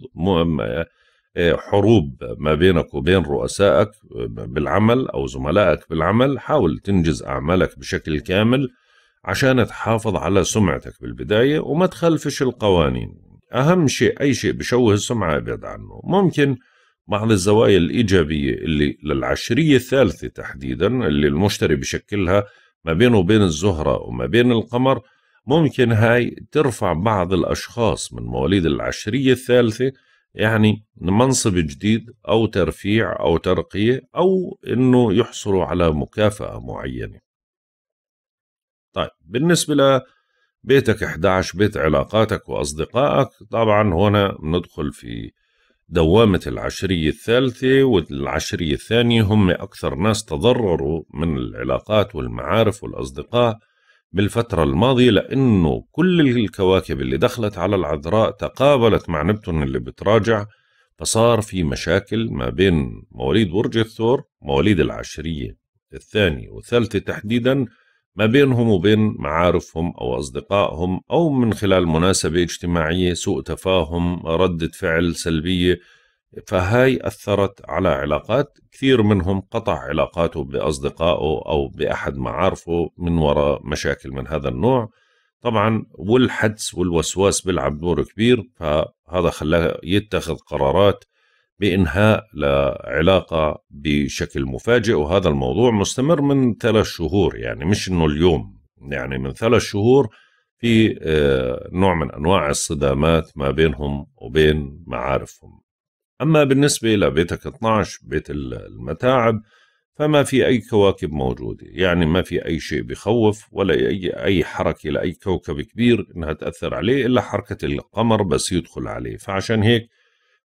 آه، حروب ما بينك وبين رؤسائك آه، بالعمل او زملائك بالعمل حاول تنجز اعمالك بشكل كامل عشان تحافظ على سمعتك بالبداية وما تخلفش القوانين أهم شيء أي شيء بشوه السمعة ابعد عنه ممكن بعض الزوايا الإيجابية اللي للعشرية الثالثة تحديدا اللي المشتري بشكلها ما بينه وبين الزهرة وما بين القمر ممكن هاي ترفع بعض الأشخاص من مواليد العشرية الثالثة يعني منصب جديد أو ترفيع أو ترقية أو إنه يحصلوا على مكافأة معينة طيب بالنسبة لبيتك 11 بيت علاقاتك وأصدقائك طبعا هنا ندخل في دوامة العشرية الثالثة والعشرية الثانية هم أكثر ناس تضرروا من العلاقات والمعارف والأصدقاء بالفترة الماضية لأنه كل الكواكب اللي دخلت على العذراء تقابلت مع نبتون اللي بتراجع فصار في مشاكل ما بين مواليد برج الثور مواليد العشرية الثانية والثالثة تحديدا ما بينهم وبين معارفهم أو أصدقائهم أو من خلال مناسبة اجتماعية سوء تفاهم ردة فعل سلبية فهاي أثرت على علاقات كثير منهم قطع علاقاته بأصدقائه أو بأحد معارفه من وراء مشاكل من هذا النوع طبعا والحدس والوسواس بيلعب دور كبير فهذا خلاه يتخذ قرارات بإنهاء لعلاقة بشكل مفاجئ وهذا الموضوع مستمر من ثلاث شهور يعني مش إنه اليوم يعني من ثلاث شهور في آه، نوع من أنواع الصدامات ما بينهم وبين معارفهم أما بالنسبة لبيتك 12 بيت المتاعب فما في أي كواكب موجودة يعني ما في أي شيء بخوف ولا أي, أي حركة لأي كوكب كبير إنها تأثر عليه إلا حركة القمر بس يدخل عليه فعشان هيك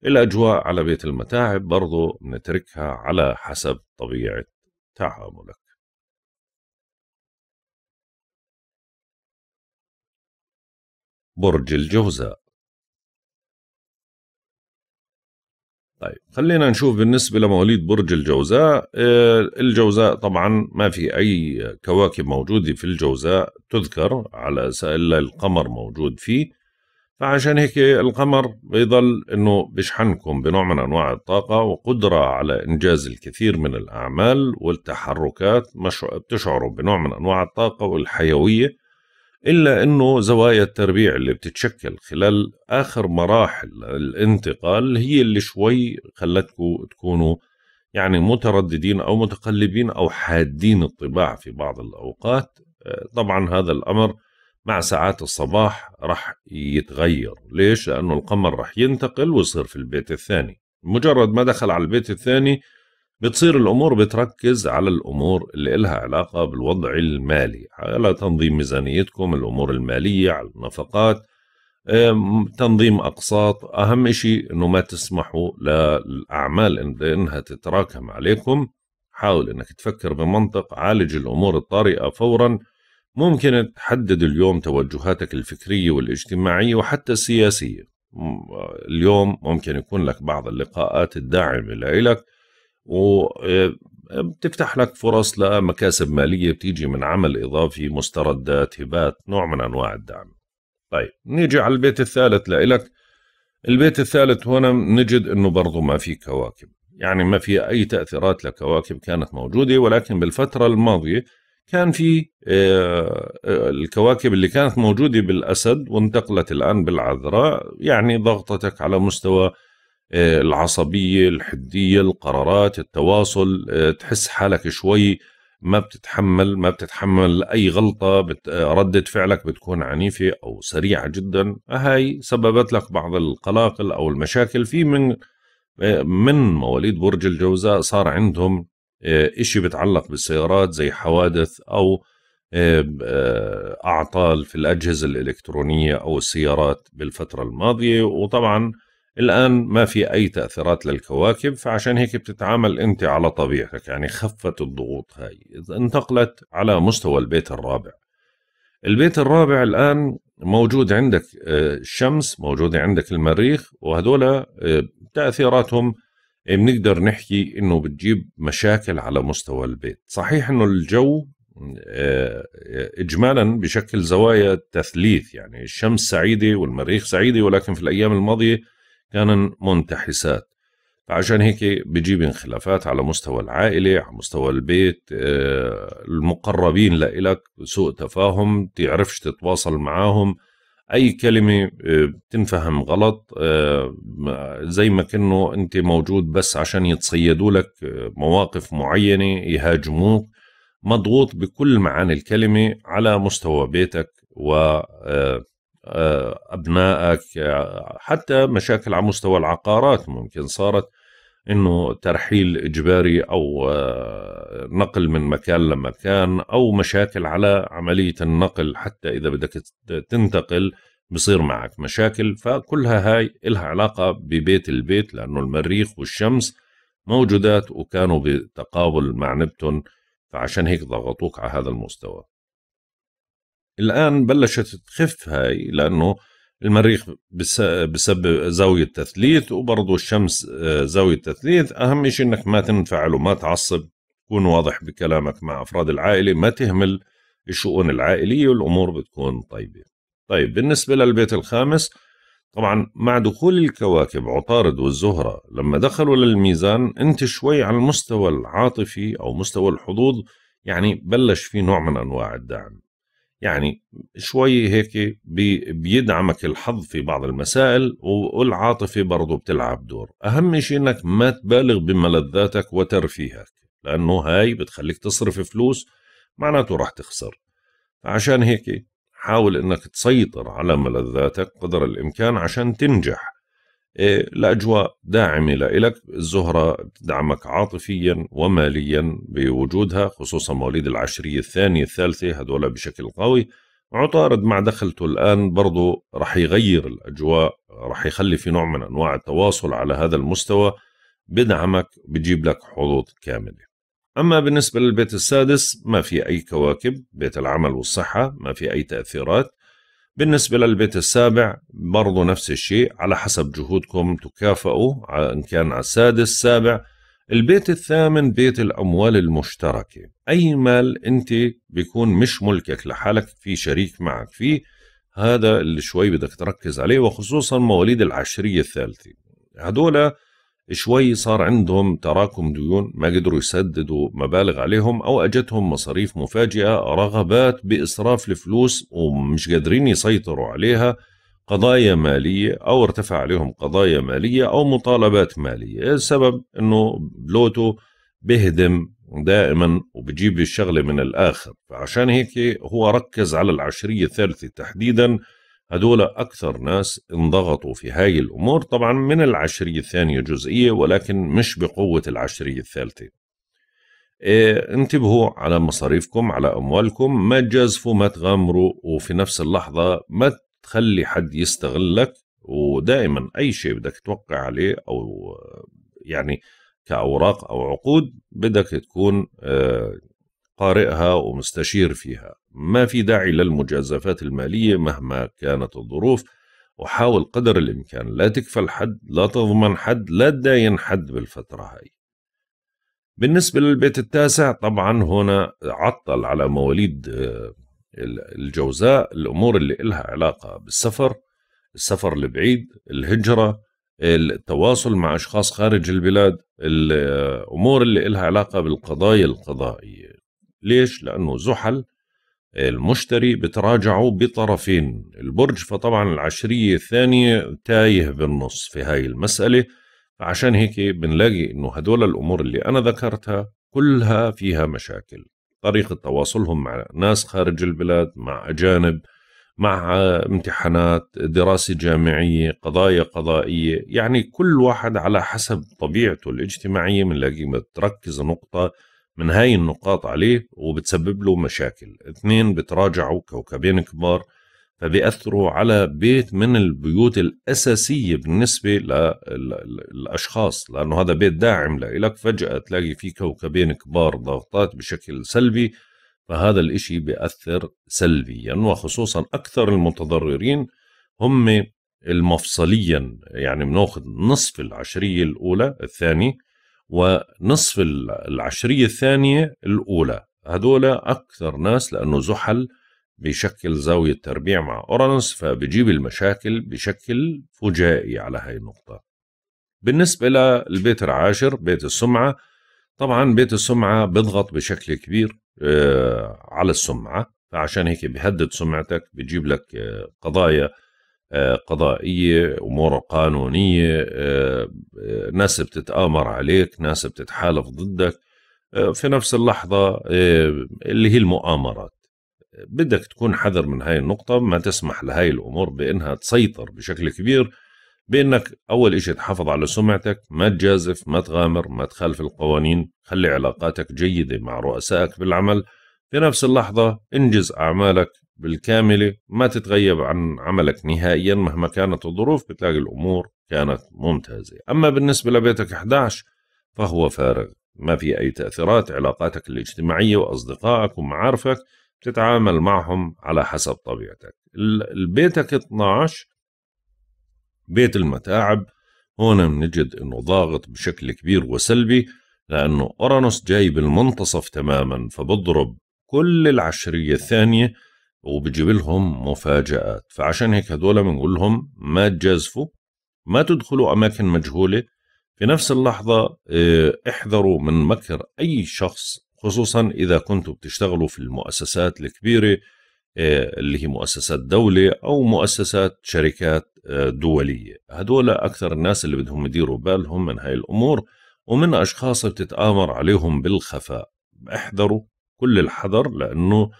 الأجواء على بيت المتاعب برضو نتركها على حسب طبيعة تعاملك برج الجوزاء طيب خلينا نشوف بالنسبة لمواليد برج الجوزاء آه، الجوزاء طبعا ما في أي كواكب موجودة في الجوزاء تذكر على إلا القمر موجود فيه فعشان هيك القمر بيضل انه بيشحنكم بنوع من انواع الطاقه وقدره على انجاز الكثير من الاعمال والتحركات بتشعروا بنوع من انواع الطاقه والحيويه الا انه زوايا التربيع اللي بتتشكل خلال اخر مراحل الانتقال هي اللي شوي خلتكم تكونوا يعني مترددين او متقلبين او حادين الطباع في بعض الاوقات آه، طبعا هذا الامر مع ساعات الصباح رح يتغير ليش؟ لأنه القمر رح ينتقل ويصير في البيت الثاني مجرد ما دخل على البيت الثاني بتصير الأمور بتركز على الأمور اللي إلها علاقة بالوضع المالي على تنظيم ميزانيتكم الأمور المالية على النفقات تنظيم أقساط أهم شيء أنه ما تسمحوا للأعمال أنها تتراكم عليكم حاول أنك تفكر بمنطق عالج الأمور الطارئة فوراً ممكن تحدد اليوم توجهاتك الفكرية والاجتماعية وحتى السياسية اليوم ممكن يكون لك بعض اللقاءات الداعمة لإلك وتفتح آه، لك فرص لمكاسب مالية بتيجي من عمل إضافي مستردات هبات نوع من أنواع الدعم طيب نيجي على البيت الثالث لإلك البيت الثالث هنا نجد أنه برضو ما في كواكب يعني ما في أي تأثيرات لكواكب كانت موجودة ولكن بالفترة الماضية كان في آه، آه، الكواكب اللي كانت موجودة بالأسد وانتقلت الآن بالعذراء يعني ضغطتك على مستوى آه، العصبية الحدية القرارات التواصل تحس حالك شوي ما بتتحمل ما بتتحمل أي غلطة ردة فعلك بتكون عنيفة أو سريعة جدا هاي سببت لك بعض القلاقل أو المشاكل في من من مواليد برج الجوزاء صار عندهم آه، إشي بتعلق بالسيارات زي حوادث أو آه، آه، أعطال في الأجهزة الإلكترونية أو السيارات بالفترة الماضية وطبعا الآن ما في أي تأثيرات للكواكب فعشان هيك بتتعامل أنت على طبيعتك يعني خفت الضغوط هاي انتقلت على مستوى البيت الرابع البيت الرابع الآن موجود عندك الشمس موجود عندك المريخ وهدول تأثيراتهم إيه، بنقدر نحكي انه بتجيب مشاكل على مستوى البيت صحيح انه الجو آه، اجمالا بشكل زوايا تثليث يعني الشمس سعيده والمريخ سعيده ولكن في الايام الماضيه كان منتحسات فعشان هيك بجيب انخلافات على مستوى العائله على مستوى البيت آه، المقربين لإلك سوء تفاهم تعرفش تتواصل معاهم اي كلمه آه، بتنفهم غلط آه، زي ما كانه انت موجود بس عشان يتصيدوا لك آه، مواقف معينه يهاجموك مضغوط بكل معاني الكلمه على مستوى بيتك و ابنائك حتى مشاكل على مستوى العقارات ممكن صارت انه ترحيل اجباري او آه، نقل من مكان لمكان او مشاكل على عمليه النقل حتى اذا بدك تنتقل بصير معك مشاكل فكلها هاي إلها علاقة ببيت البيت لأنه المريخ والشمس موجودات وكانوا بتقابل مع نبتون فعشان هيك ضغطوك على هذا المستوى الآن بلشت تخف هاي لأنه المريخ بسبب زاوية تثليث وبرضه الشمس آه، زاوية تثليث أهم شيء أنك ما تنفعل وما تعصب تكون واضح بكلامك مع أفراد العائلة ما تهمل الشؤون العائلية والأمور بتكون طيبة طيب بالنسبة للبيت الخامس طبعا مع دخول الكواكب عطارد والزهرة لما دخلوا للميزان أنت شوي على المستوى العاطفي أو مستوى الحظوظ يعني بلش في نوع من أنواع الدعم يعني شوي هيك بي بيدعمك الحظ في بعض المسائل والعاطفة برضو بتلعب دور أهم شيء أنك ما تبالغ بملذاتك وترفيهك لأنه هاي بتخليك تصرف فلوس معناته راح تخسر عشان هيك حاول أنك تسيطر على ملذاتك قدر الإمكان عشان تنجح إيه، الأجواء داعمة لإلك الزهرة بتدعمك عاطفيا وماليا بوجودها خصوصا مواليد العشرية الثانية الثالثة هذولا بشكل قوي عطارد مع دخلته الآن برضو رح يغير الأجواء رح يخلي في نوع من أنواع التواصل على هذا المستوى بدعمك بجيب لك حظوظ كاملة أما بالنسبة للبيت السادس ما في أي كواكب بيت العمل والصحة ما في أي تأثيرات بالنسبة للبيت السابع برضو نفس الشيء على حسب جهودكم تكافئوا إن كان على السادس سابع البيت الثامن بيت الأموال المشتركة أي مال أنت بيكون مش ملكك لحالك في شريك معك فيه هذا اللي شوي بدك تركز عليه وخصوصا مواليد العشرية الثالثة هدول شوي صار عندهم تراكم ديون ما قدروا يسددوا مبالغ عليهم أو أجتهم مصاريف مفاجئة رغبات بإسراف الفلوس ومش قادرين يسيطروا عليها قضايا مالية أو ارتفع عليهم قضايا مالية أو مطالبات مالية السبب أنه بلوتو بهدم دائما وبجيب الشغلة من الآخر فعشان هيك هو ركز على العشرية الثالثة تحديدا هدول أكثر ناس انضغطوا في هاي الأمور طبعا من العشرية الثانية جزئية ولكن مش بقوة العشرية الثالثة إيه انتبهوا على مصاريفكم على أموالكم ما تجازفوا ما تغامروا وفي نفس اللحظة ما تخلي حد يستغلك ودائما أي شيء بدك توقع عليه أو يعني كأوراق أو عقود بدك تكون آه، قارئها ومستشير فيها ما في داعي للمجازفات المالية مهما كانت الظروف وحاول قدر الإمكان لا تكفل حد لا تضمن حد لا تداين حد بالفترة هاي بالنسبة للبيت التاسع طبعا هنا عطل على مواليد آه، الجوزاء الأمور اللي إلها علاقة بالسفر السفر البعيد الهجرة التواصل مع أشخاص خارج البلاد الأمور آه، اللي إلها علاقة بالقضايا القضائية ليش؟ لأنه زحل المشتري بتراجعوا بطرفين البرج فطبعا العشرية الثانية تايه بالنص في هاي المسألة عشان هيك بنلاقي انه هدول الامور اللي انا ذكرتها كلها فيها مشاكل طريقة تواصلهم مع ناس خارج البلاد مع أجانب مع امتحانات دراسة جامعية قضايا قضائية يعني كل واحد على حسب طبيعته الاجتماعية بنلاقيه متركز نقطة من هاي النقاط عليه وبتسبب له مشاكل اثنين بتراجعوا كوكبين كبار فبيأثروا على بيت من البيوت الأساسية بالنسبة للأشخاص لأنه هذا بيت داعم لإلك فجأة تلاقي فيه كوكبين كبار ضغطات بشكل سلبي فهذا الإشي بيأثر سلبيا وخصوصا أكثر المتضررين هم المفصليا يعني بناخذ نصف العشرية الأولى الثاني ونصف العشرية الثانية الأولى هذول أكثر ناس لأنه زحل بشكل زاوية تربيع مع أورانوس فبجيب المشاكل بشكل فجائي على هاي النقطة بالنسبة للبيت العاشر بيت السمعة طبعا بيت السمعة بضغط بشكل كبير آه، على السمعة فعشان هيك بيهدد سمعتك بجيب لك آه، قضايا آه، قضائية أمور قانونية آه، آه، ناس بتتآمر عليك ناس بتتحالف ضدك في نفس اللحظة اللي هي المؤامرات بدك تكون حذر من هاي النقطة ما تسمح لهاي الأمور بأنها تسيطر بشكل كبير بأنك أول إشي تحافظ على سمعتك ما تجازف ما تغامر ما تخالف القوانين خلي علاقاتك جيدة مع رؤسائك بالعمل في نفس اللحظة انجز أعمالك بالكاملة ما تتغيب عن عملك نهائيا مهما كانت الظروف بتلاقي الأمور كانت ممتازة أما بالنسبة لبيتك 11 فهو فارغ ما في أي تأثيرات علاقاتك الاجتماعية وأصدقائك ومعارفك بتتعامل معهم على حسب طبيعتك بيتك 12 بيت المتاعب هون بنجد انه ضاغط بشكل كبير وسلبي لانه اورانوس جاي بالمنتصف تماما فبضرب كل العشريه الثانيه وبتجيب لهم مفاجآت فعشان هيك هدول بنقول لهم ما تجازفوا ما تدخلوا أماكن مجهولة في نفس اللحظة آه، احذروا من مكر أي شخص خصوصا إذا كنتوا بتشتغلوا في المؤسسات الكبيرة آه، اللي هي مؤسسات دولة أو مؤسسات شركات آه، دولية هدول أكثر الناس اللي بدهم يديروا بالهم من هاي الأمور ومن أشخاص بتتآمر عليهم بالخفاء احذروا كل الحذر لأنه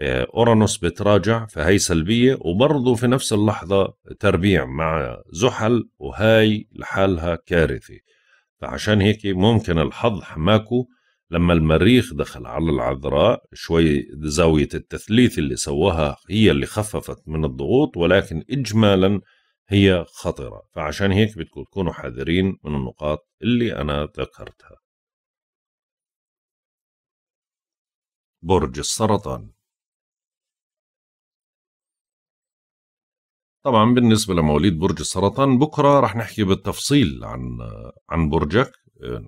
آه، اورانوس بتراجع فهي سلبيه وبرضه في نفس اللحظه تربيع مع زحل وهاي لحالها كارثه فعشان هيك ممكن الحظ حماكو لما المريخ دخل على العذراء شوي زاويه التثليث اللي سواها هي اللي خففت من الضغوط ولكن اجمالا هي خطره فعشان هيك بدكم تكونوا حذرين من النقاط اللي انا ذكرتها برج السرطان طبعا بالنسبة لمواليد برج السرطان بكرة رح نحكي بالتفصيل عن عن برجك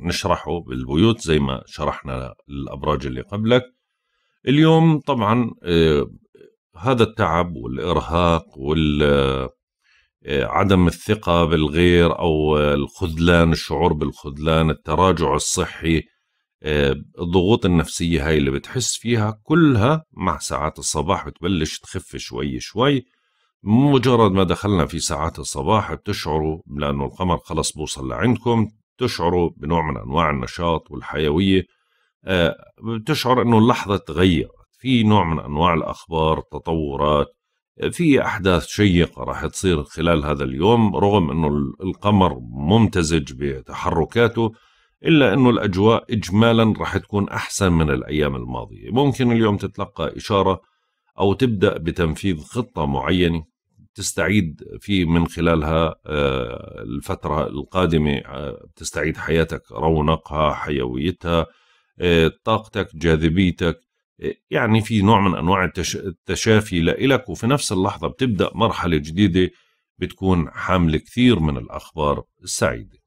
نشرحه بالبيوت زي ما شرحنا الأبراج اللي قبلك اليوم طبعا آه، هذا التعب والإرهاق وال آه، عدم الثقة بالغير أو الخذلان الشعور بالخذلان التراجع الصحي آه، الضغوط النفسية هاي اللي بتحس فيها كلها مع ساعات الصباح بتبلش تخف شوي شوي مجرد ما دخلنا في ساعات الصباح بتشعروا لأنه القمر خلص بوصل لعندكم تشعروا بنوع من أنواع النشاط والحيوية آه، بتشعر أنه اللحظة تغيرت في نوع من أنواع الأخبار التطورات في أحداث شيقة راح تصير خلال هذا اليوم رغم أنه القمر ممتزج بتحركاته إلا أنه الأجواء إجمالا راح تكون أحسن من الأيام الماضية ممكن اليوم تتلقى إشارة او تبدا بتنفيذ خطه معينه تستعيد في من خلالها آه، الفتره القادمه آه، تستعيد حياتك رونقها حيويتها آه، طاقتك جاذبيتك يعني في نوع من انواع التشافي لإلك وفي نفس اللحظه بتبدا مرحله جديده بتكون حامله كثير من الاخبار السعيده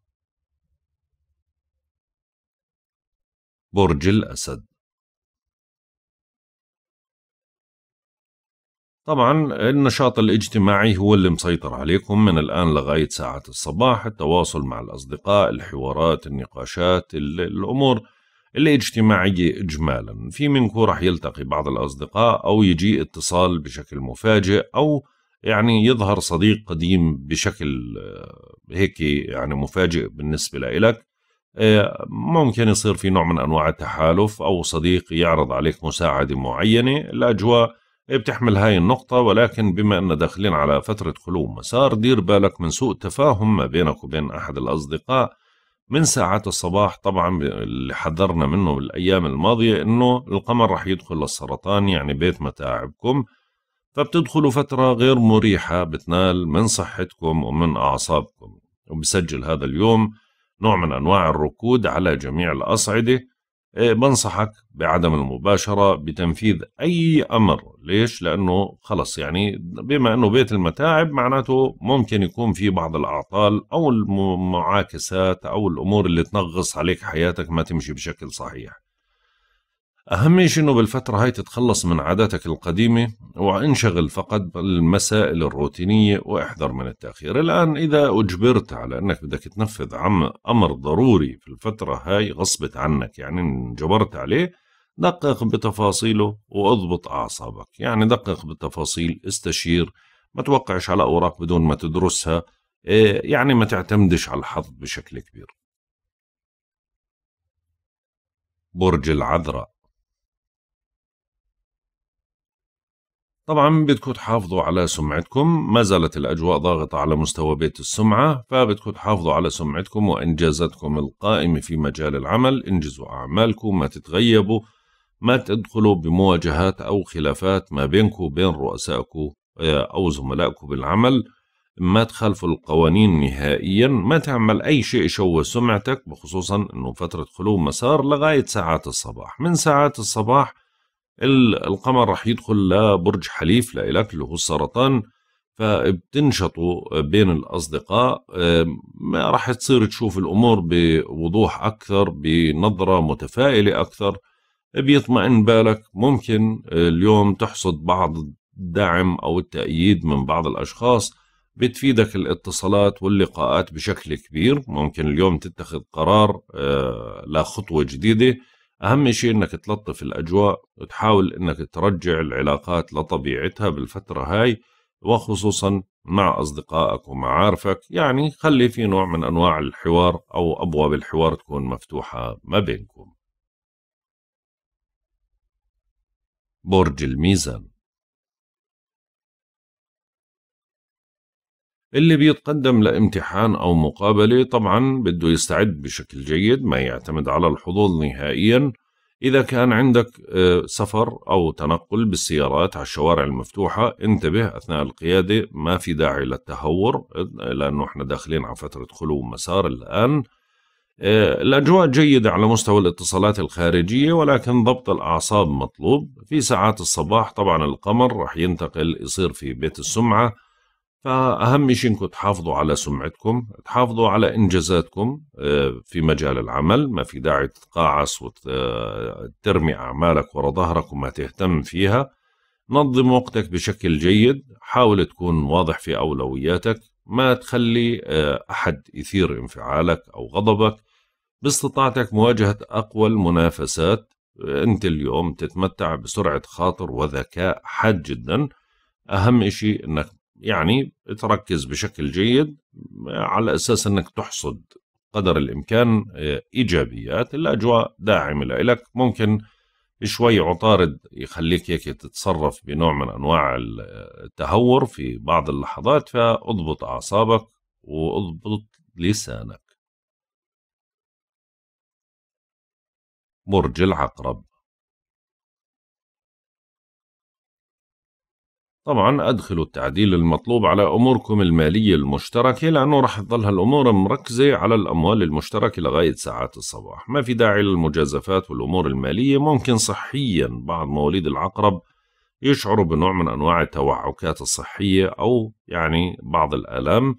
برج الاسد طبعا النشاط الاجتماعي هو اللي مسيطر عليكم من الآن لغاية ساعة الصباح التواصل مع الأصدقاء الحوارات النقاشات الأمور الاجتماعية إجمالا في منكم رح يلتقي بعض الأصدقاء أو يجي اتصال بشكل مفاجئ أو يعني يظهر صديق قديم بشكل آه، هيك يعني مفاجئ بالنسبة لإلك آه، ممكن يصير في نوع من أنواع التحالف أو صديق يعرض عليك مساعدة معينة الأجواء إيه، بتحمل هاي النقطة ولكن بما أن داخلين على فترة خلو مسار دير بالك من سوء تفاهم ما بينك وبين أحد الأصدقاء من ساعات الصباح طبعا اللي حذرنا منه بالأيام الماضية أنه القمر رح يدخل للسرطان يعني بيت متاعبكم فبتدخلوا فترة غير مريحة بتنال من صحتكم ومن أعصابكم وبسجل هذا اليوم نوع من أنواع الركود على جميع الأصعدة إيه، بنصحك بعدم المباشرة بتنفيذ أي أمر ليش؟ لأنه خلص يعني بما أنه بيت المتاعب معناته ممكن يكون في بعض الأعطال أو المعاكسات أو الأمور اللي تنغص عليك حياتك ما تمشي بشكل صحيح أهم شيء إنه بالفترة هاي تتخلص من عاداتك القديمة وانشغل فقط بالمسائل الروتينية واحذر من التأخير الآن إذا أجبرت على أنك بدك تنفذ عم أمر ضروري في الفترة هاي غصبت عنك يعني انجبرت عليه دقق بتفاصيله واضبط أعصابك يعني دقق بالتفاصيل استشير ما توقعش على أوراق بدون ما تدرسها إيه، يعني ما تعتمدش على الحظ بشكل كبير برج العذراء طبعا بدكم تحافظوا على سمعتكم ما زالت الأجواء ضاغطة على مستوى بيت السمعة فبدكم تحافظوا على سمعتكم وإنجازاتكم القائمة في مجال العمل انجزوا أعمالكم ما تتغيبوا ما تدخلوا بمواجهات أو خلافات ما بينكم وبين رؤسائكم آه، أو زملائكم بالعمل ما تخالفوا القوانين نهائيا ما تعمل أي شيء يشوه سمعتك بخصوصا أنه فترة خلو مسار لغاية ساعات الصباح من ساعات الصباح القمر راح يدخل لبرج حليف لإلك اللي هو السرطان فبتنشطوا بين الأصدقاء ما راح تصير تشوف الأمور بوضوح أكثر بنظرة متفائلة أكثر بيطمئن بالك ممكن اليوم تحصد بعض الدعم أو التأييد من بعض الأشخاص بتفيدك الاتصالات واللقاءات بشكل كبير ممكن اليوم تتخذ قرار آه، لخطوة جديدة أهم شيء إنك تلطف الأجواء وتحاول إنك ترجع العلاقات لطبيعتها بالفترة هاي وخصوصا مع أصدقائك ومعارفك يعني خلي في نوع من أنواع الحوار أو أبواب الحوار تكون مفتوحة ما بينكم برج الميزان اللي بيتقدم لامتحان أو مقابلة طبعا بده يستعد بشكل جيد ما يعتمد على الحظوظ نهائيا إذا كان عندك آه، سفر أو تنقل بالسيارات على الشوارع المفتوحة انتبه أثناء القيادة ما في داعي للتهور لأنه احنا داخلين على فترة خلو مسار الآن آه، الأجواء جيدة على مستوى الاتصالات الخارجية ولكن ضبط الأعصاب مطلوب في ساعات الصباح طبعا القمر رح ينتقل يصير في بيت السمعة فأهم شيء انكم تحافظوا على سمعتكم تحافظوا على إنجازاتكم آه، في مجال العمل ما في داعي تتقاعس وترمي آه، أعمالك ورا ظهرك وما تهتم فيها نظم وقتك بشكل جيد حاول تكون واضح في أولوياتك ما تخلي آه، أحد يثير انفعالك أو غضبك باستطاعتك مواجهة أقوى المنافسات أنت اليوم تتمتع بسرعة خاطر وذكاء حاد جدا أهم شيء أنك يعني تركز بشكل جيد على اساس انك تحصد قدر الامكان آه، ايجابيات الاجواء داعمه لك ممكن شوي عطارد يخليك هيك تتصرف بنوع من انواع آه، التهور في بعض اللحظات فاضبط اعصابك واضبط لسانك برج العقرب طبعا أدخلوا التعديل المطلوب على أموركم المالية المشتركة لأنه رح تظل هالأمور مركزة على الأموال المشتركة لغاية ساعات الصباح ما في داعي للمجازفات والأمور المالية ممكن صحيا بعض مواليد العقرب يشعروا بنوع من أنواع التوعكات الصحية أو يعني بعض الآلام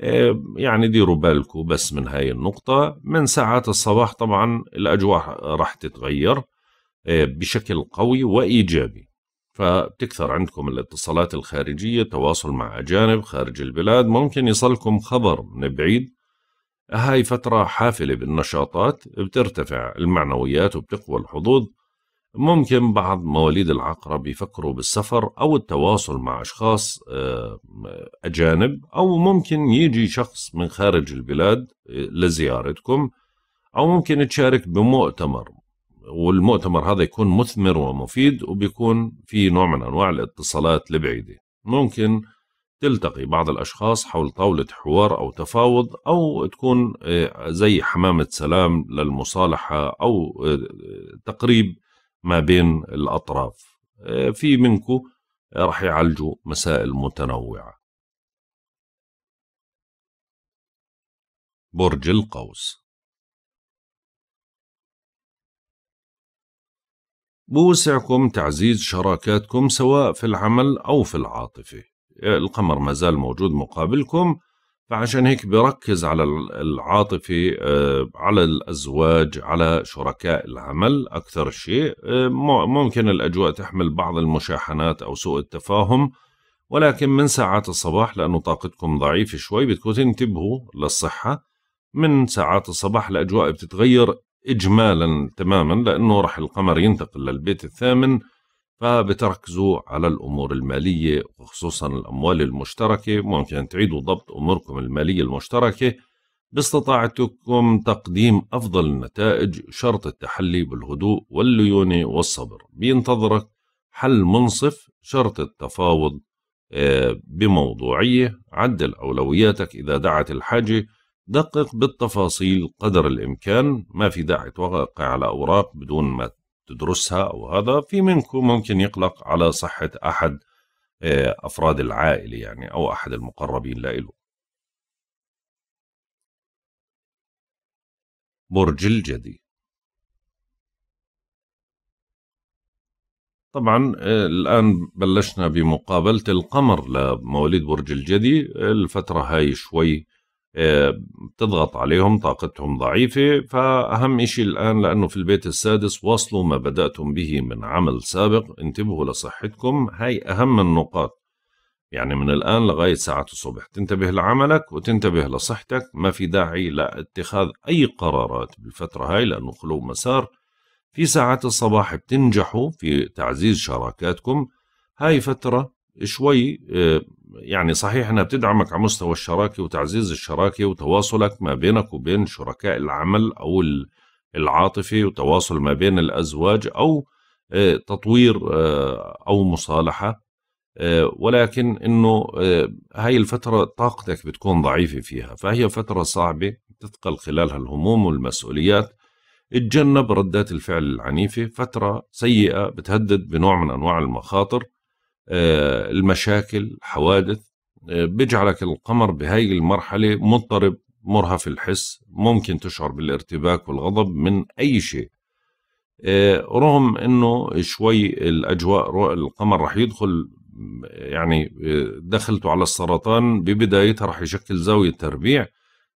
إيه، يعني ديروا بالكم بس من هاي النقطة من ساعات الصباح طبعا الأجواء رح تتغير إيه، بشكل قوي وإيجابي فبتكثر عندكم الاتصالات الخارجية تواصل مع أجانب خارج البلاد ممكن يصلكم خبر من بعيد هاي فترة حافلة بالنشاطات بترتفع المعنويات وبتقوى الحظوظ ممكن بعض مواليد العقرب يفكروا بالسفر أو التواصل مع أشخاص آه، أجانب أو ممكن يجي شخص من خارج البلاد آه، لزيارتكم أو ممكن تشارك بمؤتمر والمؤتمر هذا يكون مثمر ومفيد وبيكون في نوع من أنواع الاتصالات البعيدة ممكن تلتقي بعض الأشخاص حول طاولة حوار أو تفاوض أو تكون آه، زي حمامة سلام للمصالحة أو آه، تقريب ما بين الأطراف آه، في منكم راح يعالجوا مسائل متنوعة برج القوس بوسعكم تعزيز شراكاتكم سواء في العمل أو في العاطفة القمر ما زال موجود مقابلكم فعشان هيك بركز على العاطفة آه، على الأزواج على شركاء العمل أكثر شيء آه، ممكن الأجواء تحمل بعض المشاحنات أو سوء التفاهم ولكن من ساعات الصباح لأنه طاقتكم ضعيفة شوي بدكم تنتبهوا للصحة من ساعات الصباح الأجواء بتتغير اجمالا تماما لانه راح القمر ينتقل للبيت الثامن فبتركزوا على الامور الماليه وخصوصا الاموال المشتركه ممكن يعني تعيدوا ضبط اموركم الماليه المشتركه باستطاعتكم تقديم افضل النتائج شرط التحلي بالهدوء والليونه والصبر بينتظرك حل منصف شرط التفاوض آه، بموضوعيه عدل اولوياتك اذا دعت الحاجه دقق بالتفاصيل قدر الإمكان ما في داعي توقع على أوراق بدون ما تدرسها أو هذا في منكم ممكن يقلق على صحة أحد آه، أفراد العائلة يعني أو أحد المقربين لإله برج الجدي طبعا آه، الآن بلشنا بمقابلة القمر لمواليد برج الجدي الفترة هاي شوي بتضغط آه، عليهم طاقتهم ضعيفة فأهم إشي الآن لأنه في البيت السادس واصلوا ما بدأتم به من عمل سابق انتبهوا لصحتكم هاي أهم النقاط يعني من الآن لغاية ساعة الصبح تنتبه لعملك وتنتبه لصحتك ما في داعي لاتخاذ أي قرارات بالفترة هاي لأنه خلو مسار في ساعات الصباح بتنجحوا في تعزيز شراكاتكم هاي فترة شوي آه، يعني صحيح انها بتدعمك على مستوى الشراكه وتعزيز الشراكه وتواصلك ما بينك وبين شركاء العمل او العاطفي وتواصل ما بين الازواج او آه، تطوير آه، او مصالحه آه، ولكن انه هاي الفتره طاقتك بتكون ضعيفه فيها فهي فتره صعبه تثقل خلالها الهموم والمسؤوليات اتجنب ردات الفعل العنيفه فتره سيئه بتهدد بنوع من انواع المخاطر آه، المشاكل حوادث آه، بيجعلك القمر بهاي المرحلة مضطرب مرهف الحس ممكن تشعر بالارتباك والغضب من أي شيء آه، رغم أنه شوي الأجواء القمر رح يدخل يعني دخلته على السرطان ببدايتها رح يشكل زاوية تربيع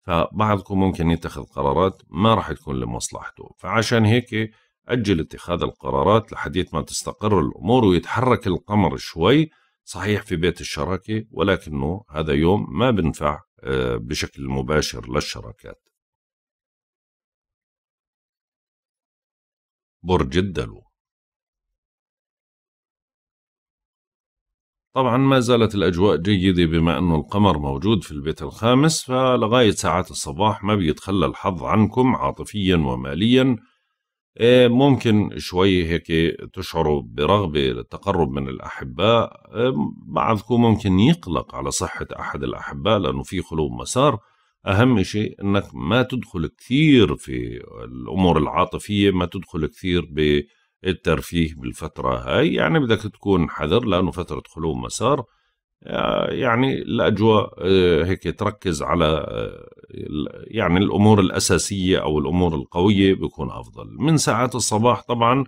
فبعضكم ممكن يتخذ قرارات ما رح تكون لمصلحته فعشان هيك أجل اتخاذ القرارات لحديث ما تستقر الأمور ويتحرك القمر شوي صحيح في بيت الشراكة ولكنه هذا يوم ما بنفع آه، بشكل مباشر للشراكات برج الدلو طبعا ما زالت الأجواء جيدة بما أنه القمر موجود في البيت الخامس فلغاية ساعات الصباح ما بيتخلى الحظ عنكم عاطفيا وماليا إيه، ممكن شوي هيك تشعروا برغبة للتقرب من الأحباء إيه، بعضكم ممكن يقلق على صحة أحد الأحباء لأنه في خلو مسار أهم شيء أنك ما تدخل كثير في الأمور العاطفية ما تدخل كثير بالترفيه بالفترة هاي يعني بدك تكون حذر لأنه فترة خلو مسار آه، يعني الاجواء آه، هيك تركز على آه، يعني الامور الاساسيه او الامور القويه بيكون افضل من ساعات الصباح طبعا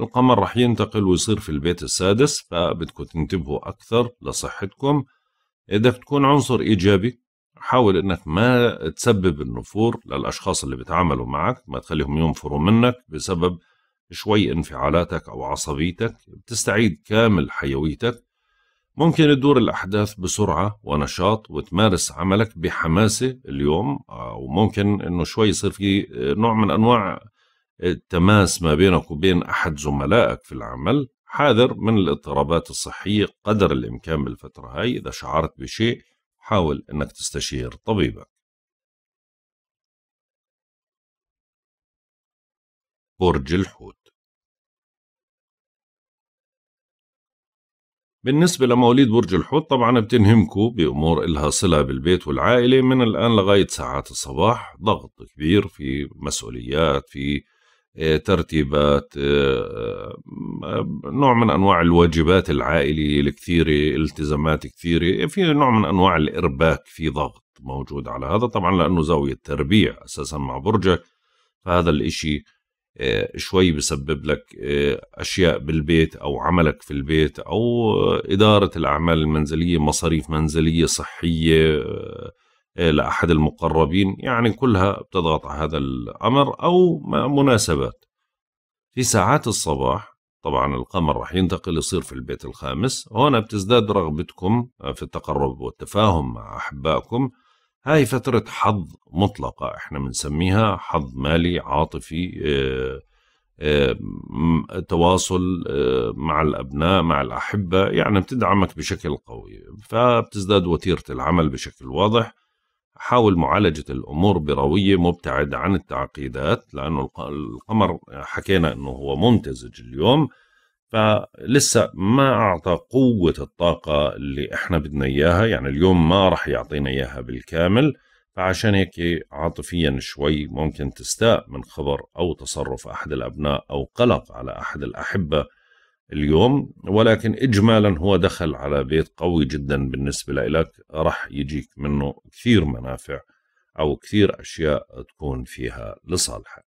القمر رح ينتقل ويصير في البيت السادس فبدكم تنتبهوا اكثر لصحتكم بدك تكون عنصر ايجابي حاول انك ما تسبب النفور للاشخاص اللي بيتعاملوا معك ما تخليهم ينفروا منك بسبب شوي انفعالاتك او عصبيتك بتستعيد كامل حيويتك ممكن تدور الأحداث بسرعة ونشاط وتمارس عملك بحماسة اليوم أو آه، ممكن أنه شوي يصير في نوع من أنواع التماس ما بينك وبين أحد زملائك في العمل حاذر من الاضطرابات الصحية قدر الإمكان بالفترة هاي إذا شعرت بشيء حاول أنك تستشير طبيبك برج الحوت بالنسبة لمواليد برج الحوت طبعا بتنهمكوا بأمور إلها صلة بالبيت والعائلة من الآن لغاية ساعات الصباح ضغط كبير في مسؤوليات في آه، ترتيبات آه، آه، نوع من أنواع الواجبات العائلية الكثيرة التزامات كثيرة في نوع من أنواع الإرباك في ضغط موجود على هذا طبعا لأنه زاوية تربيع أساسا مع برجك فهذا الإشي آه، شوي بسبب لك آه، اشياء بالبيت او عملك في البيت او آه، اداره الاعمال المنزليه مصاريف منزليه صحيه لاحد المقربين يعني كلها بتضغط على هذا الامر او مناسبات في ساعات الصباح طبعا القمر رح ينتقل يصير في البيت الخامس هون بتزداد رغبتكم في التقرب والتفاهم مع أحبائكم هاي فترة حظ مطلقة احنا بنسميها حظ مالي عاطفي آه، آه، تواصل آه، مع الأبناء مع الأحبة يعني بتدعمك بشكل قوي فبتزداد وتيرة العمل بشكل واضح حاول معالجة الأمور بروية مبتعد عن التعقيدات لأنه القمر حكينا أنه هو ممتزج اليوم فلسه ما اعطى قوه الطاقه اللي احنا بدنا اياها يعني اليوم ما راح يعطينا اياها بالكامل فعشان هيك عاطفيا شوي ممكن تستاء من خبر او تصرف احد الابناء او قلق على احد الاحبه اليوم ولكن اجمالا هو دخل على بيت قوي جدا بالنسبه لك راح يجيك منه كثير منافع او كثير اشياء تكون فيها لصالحك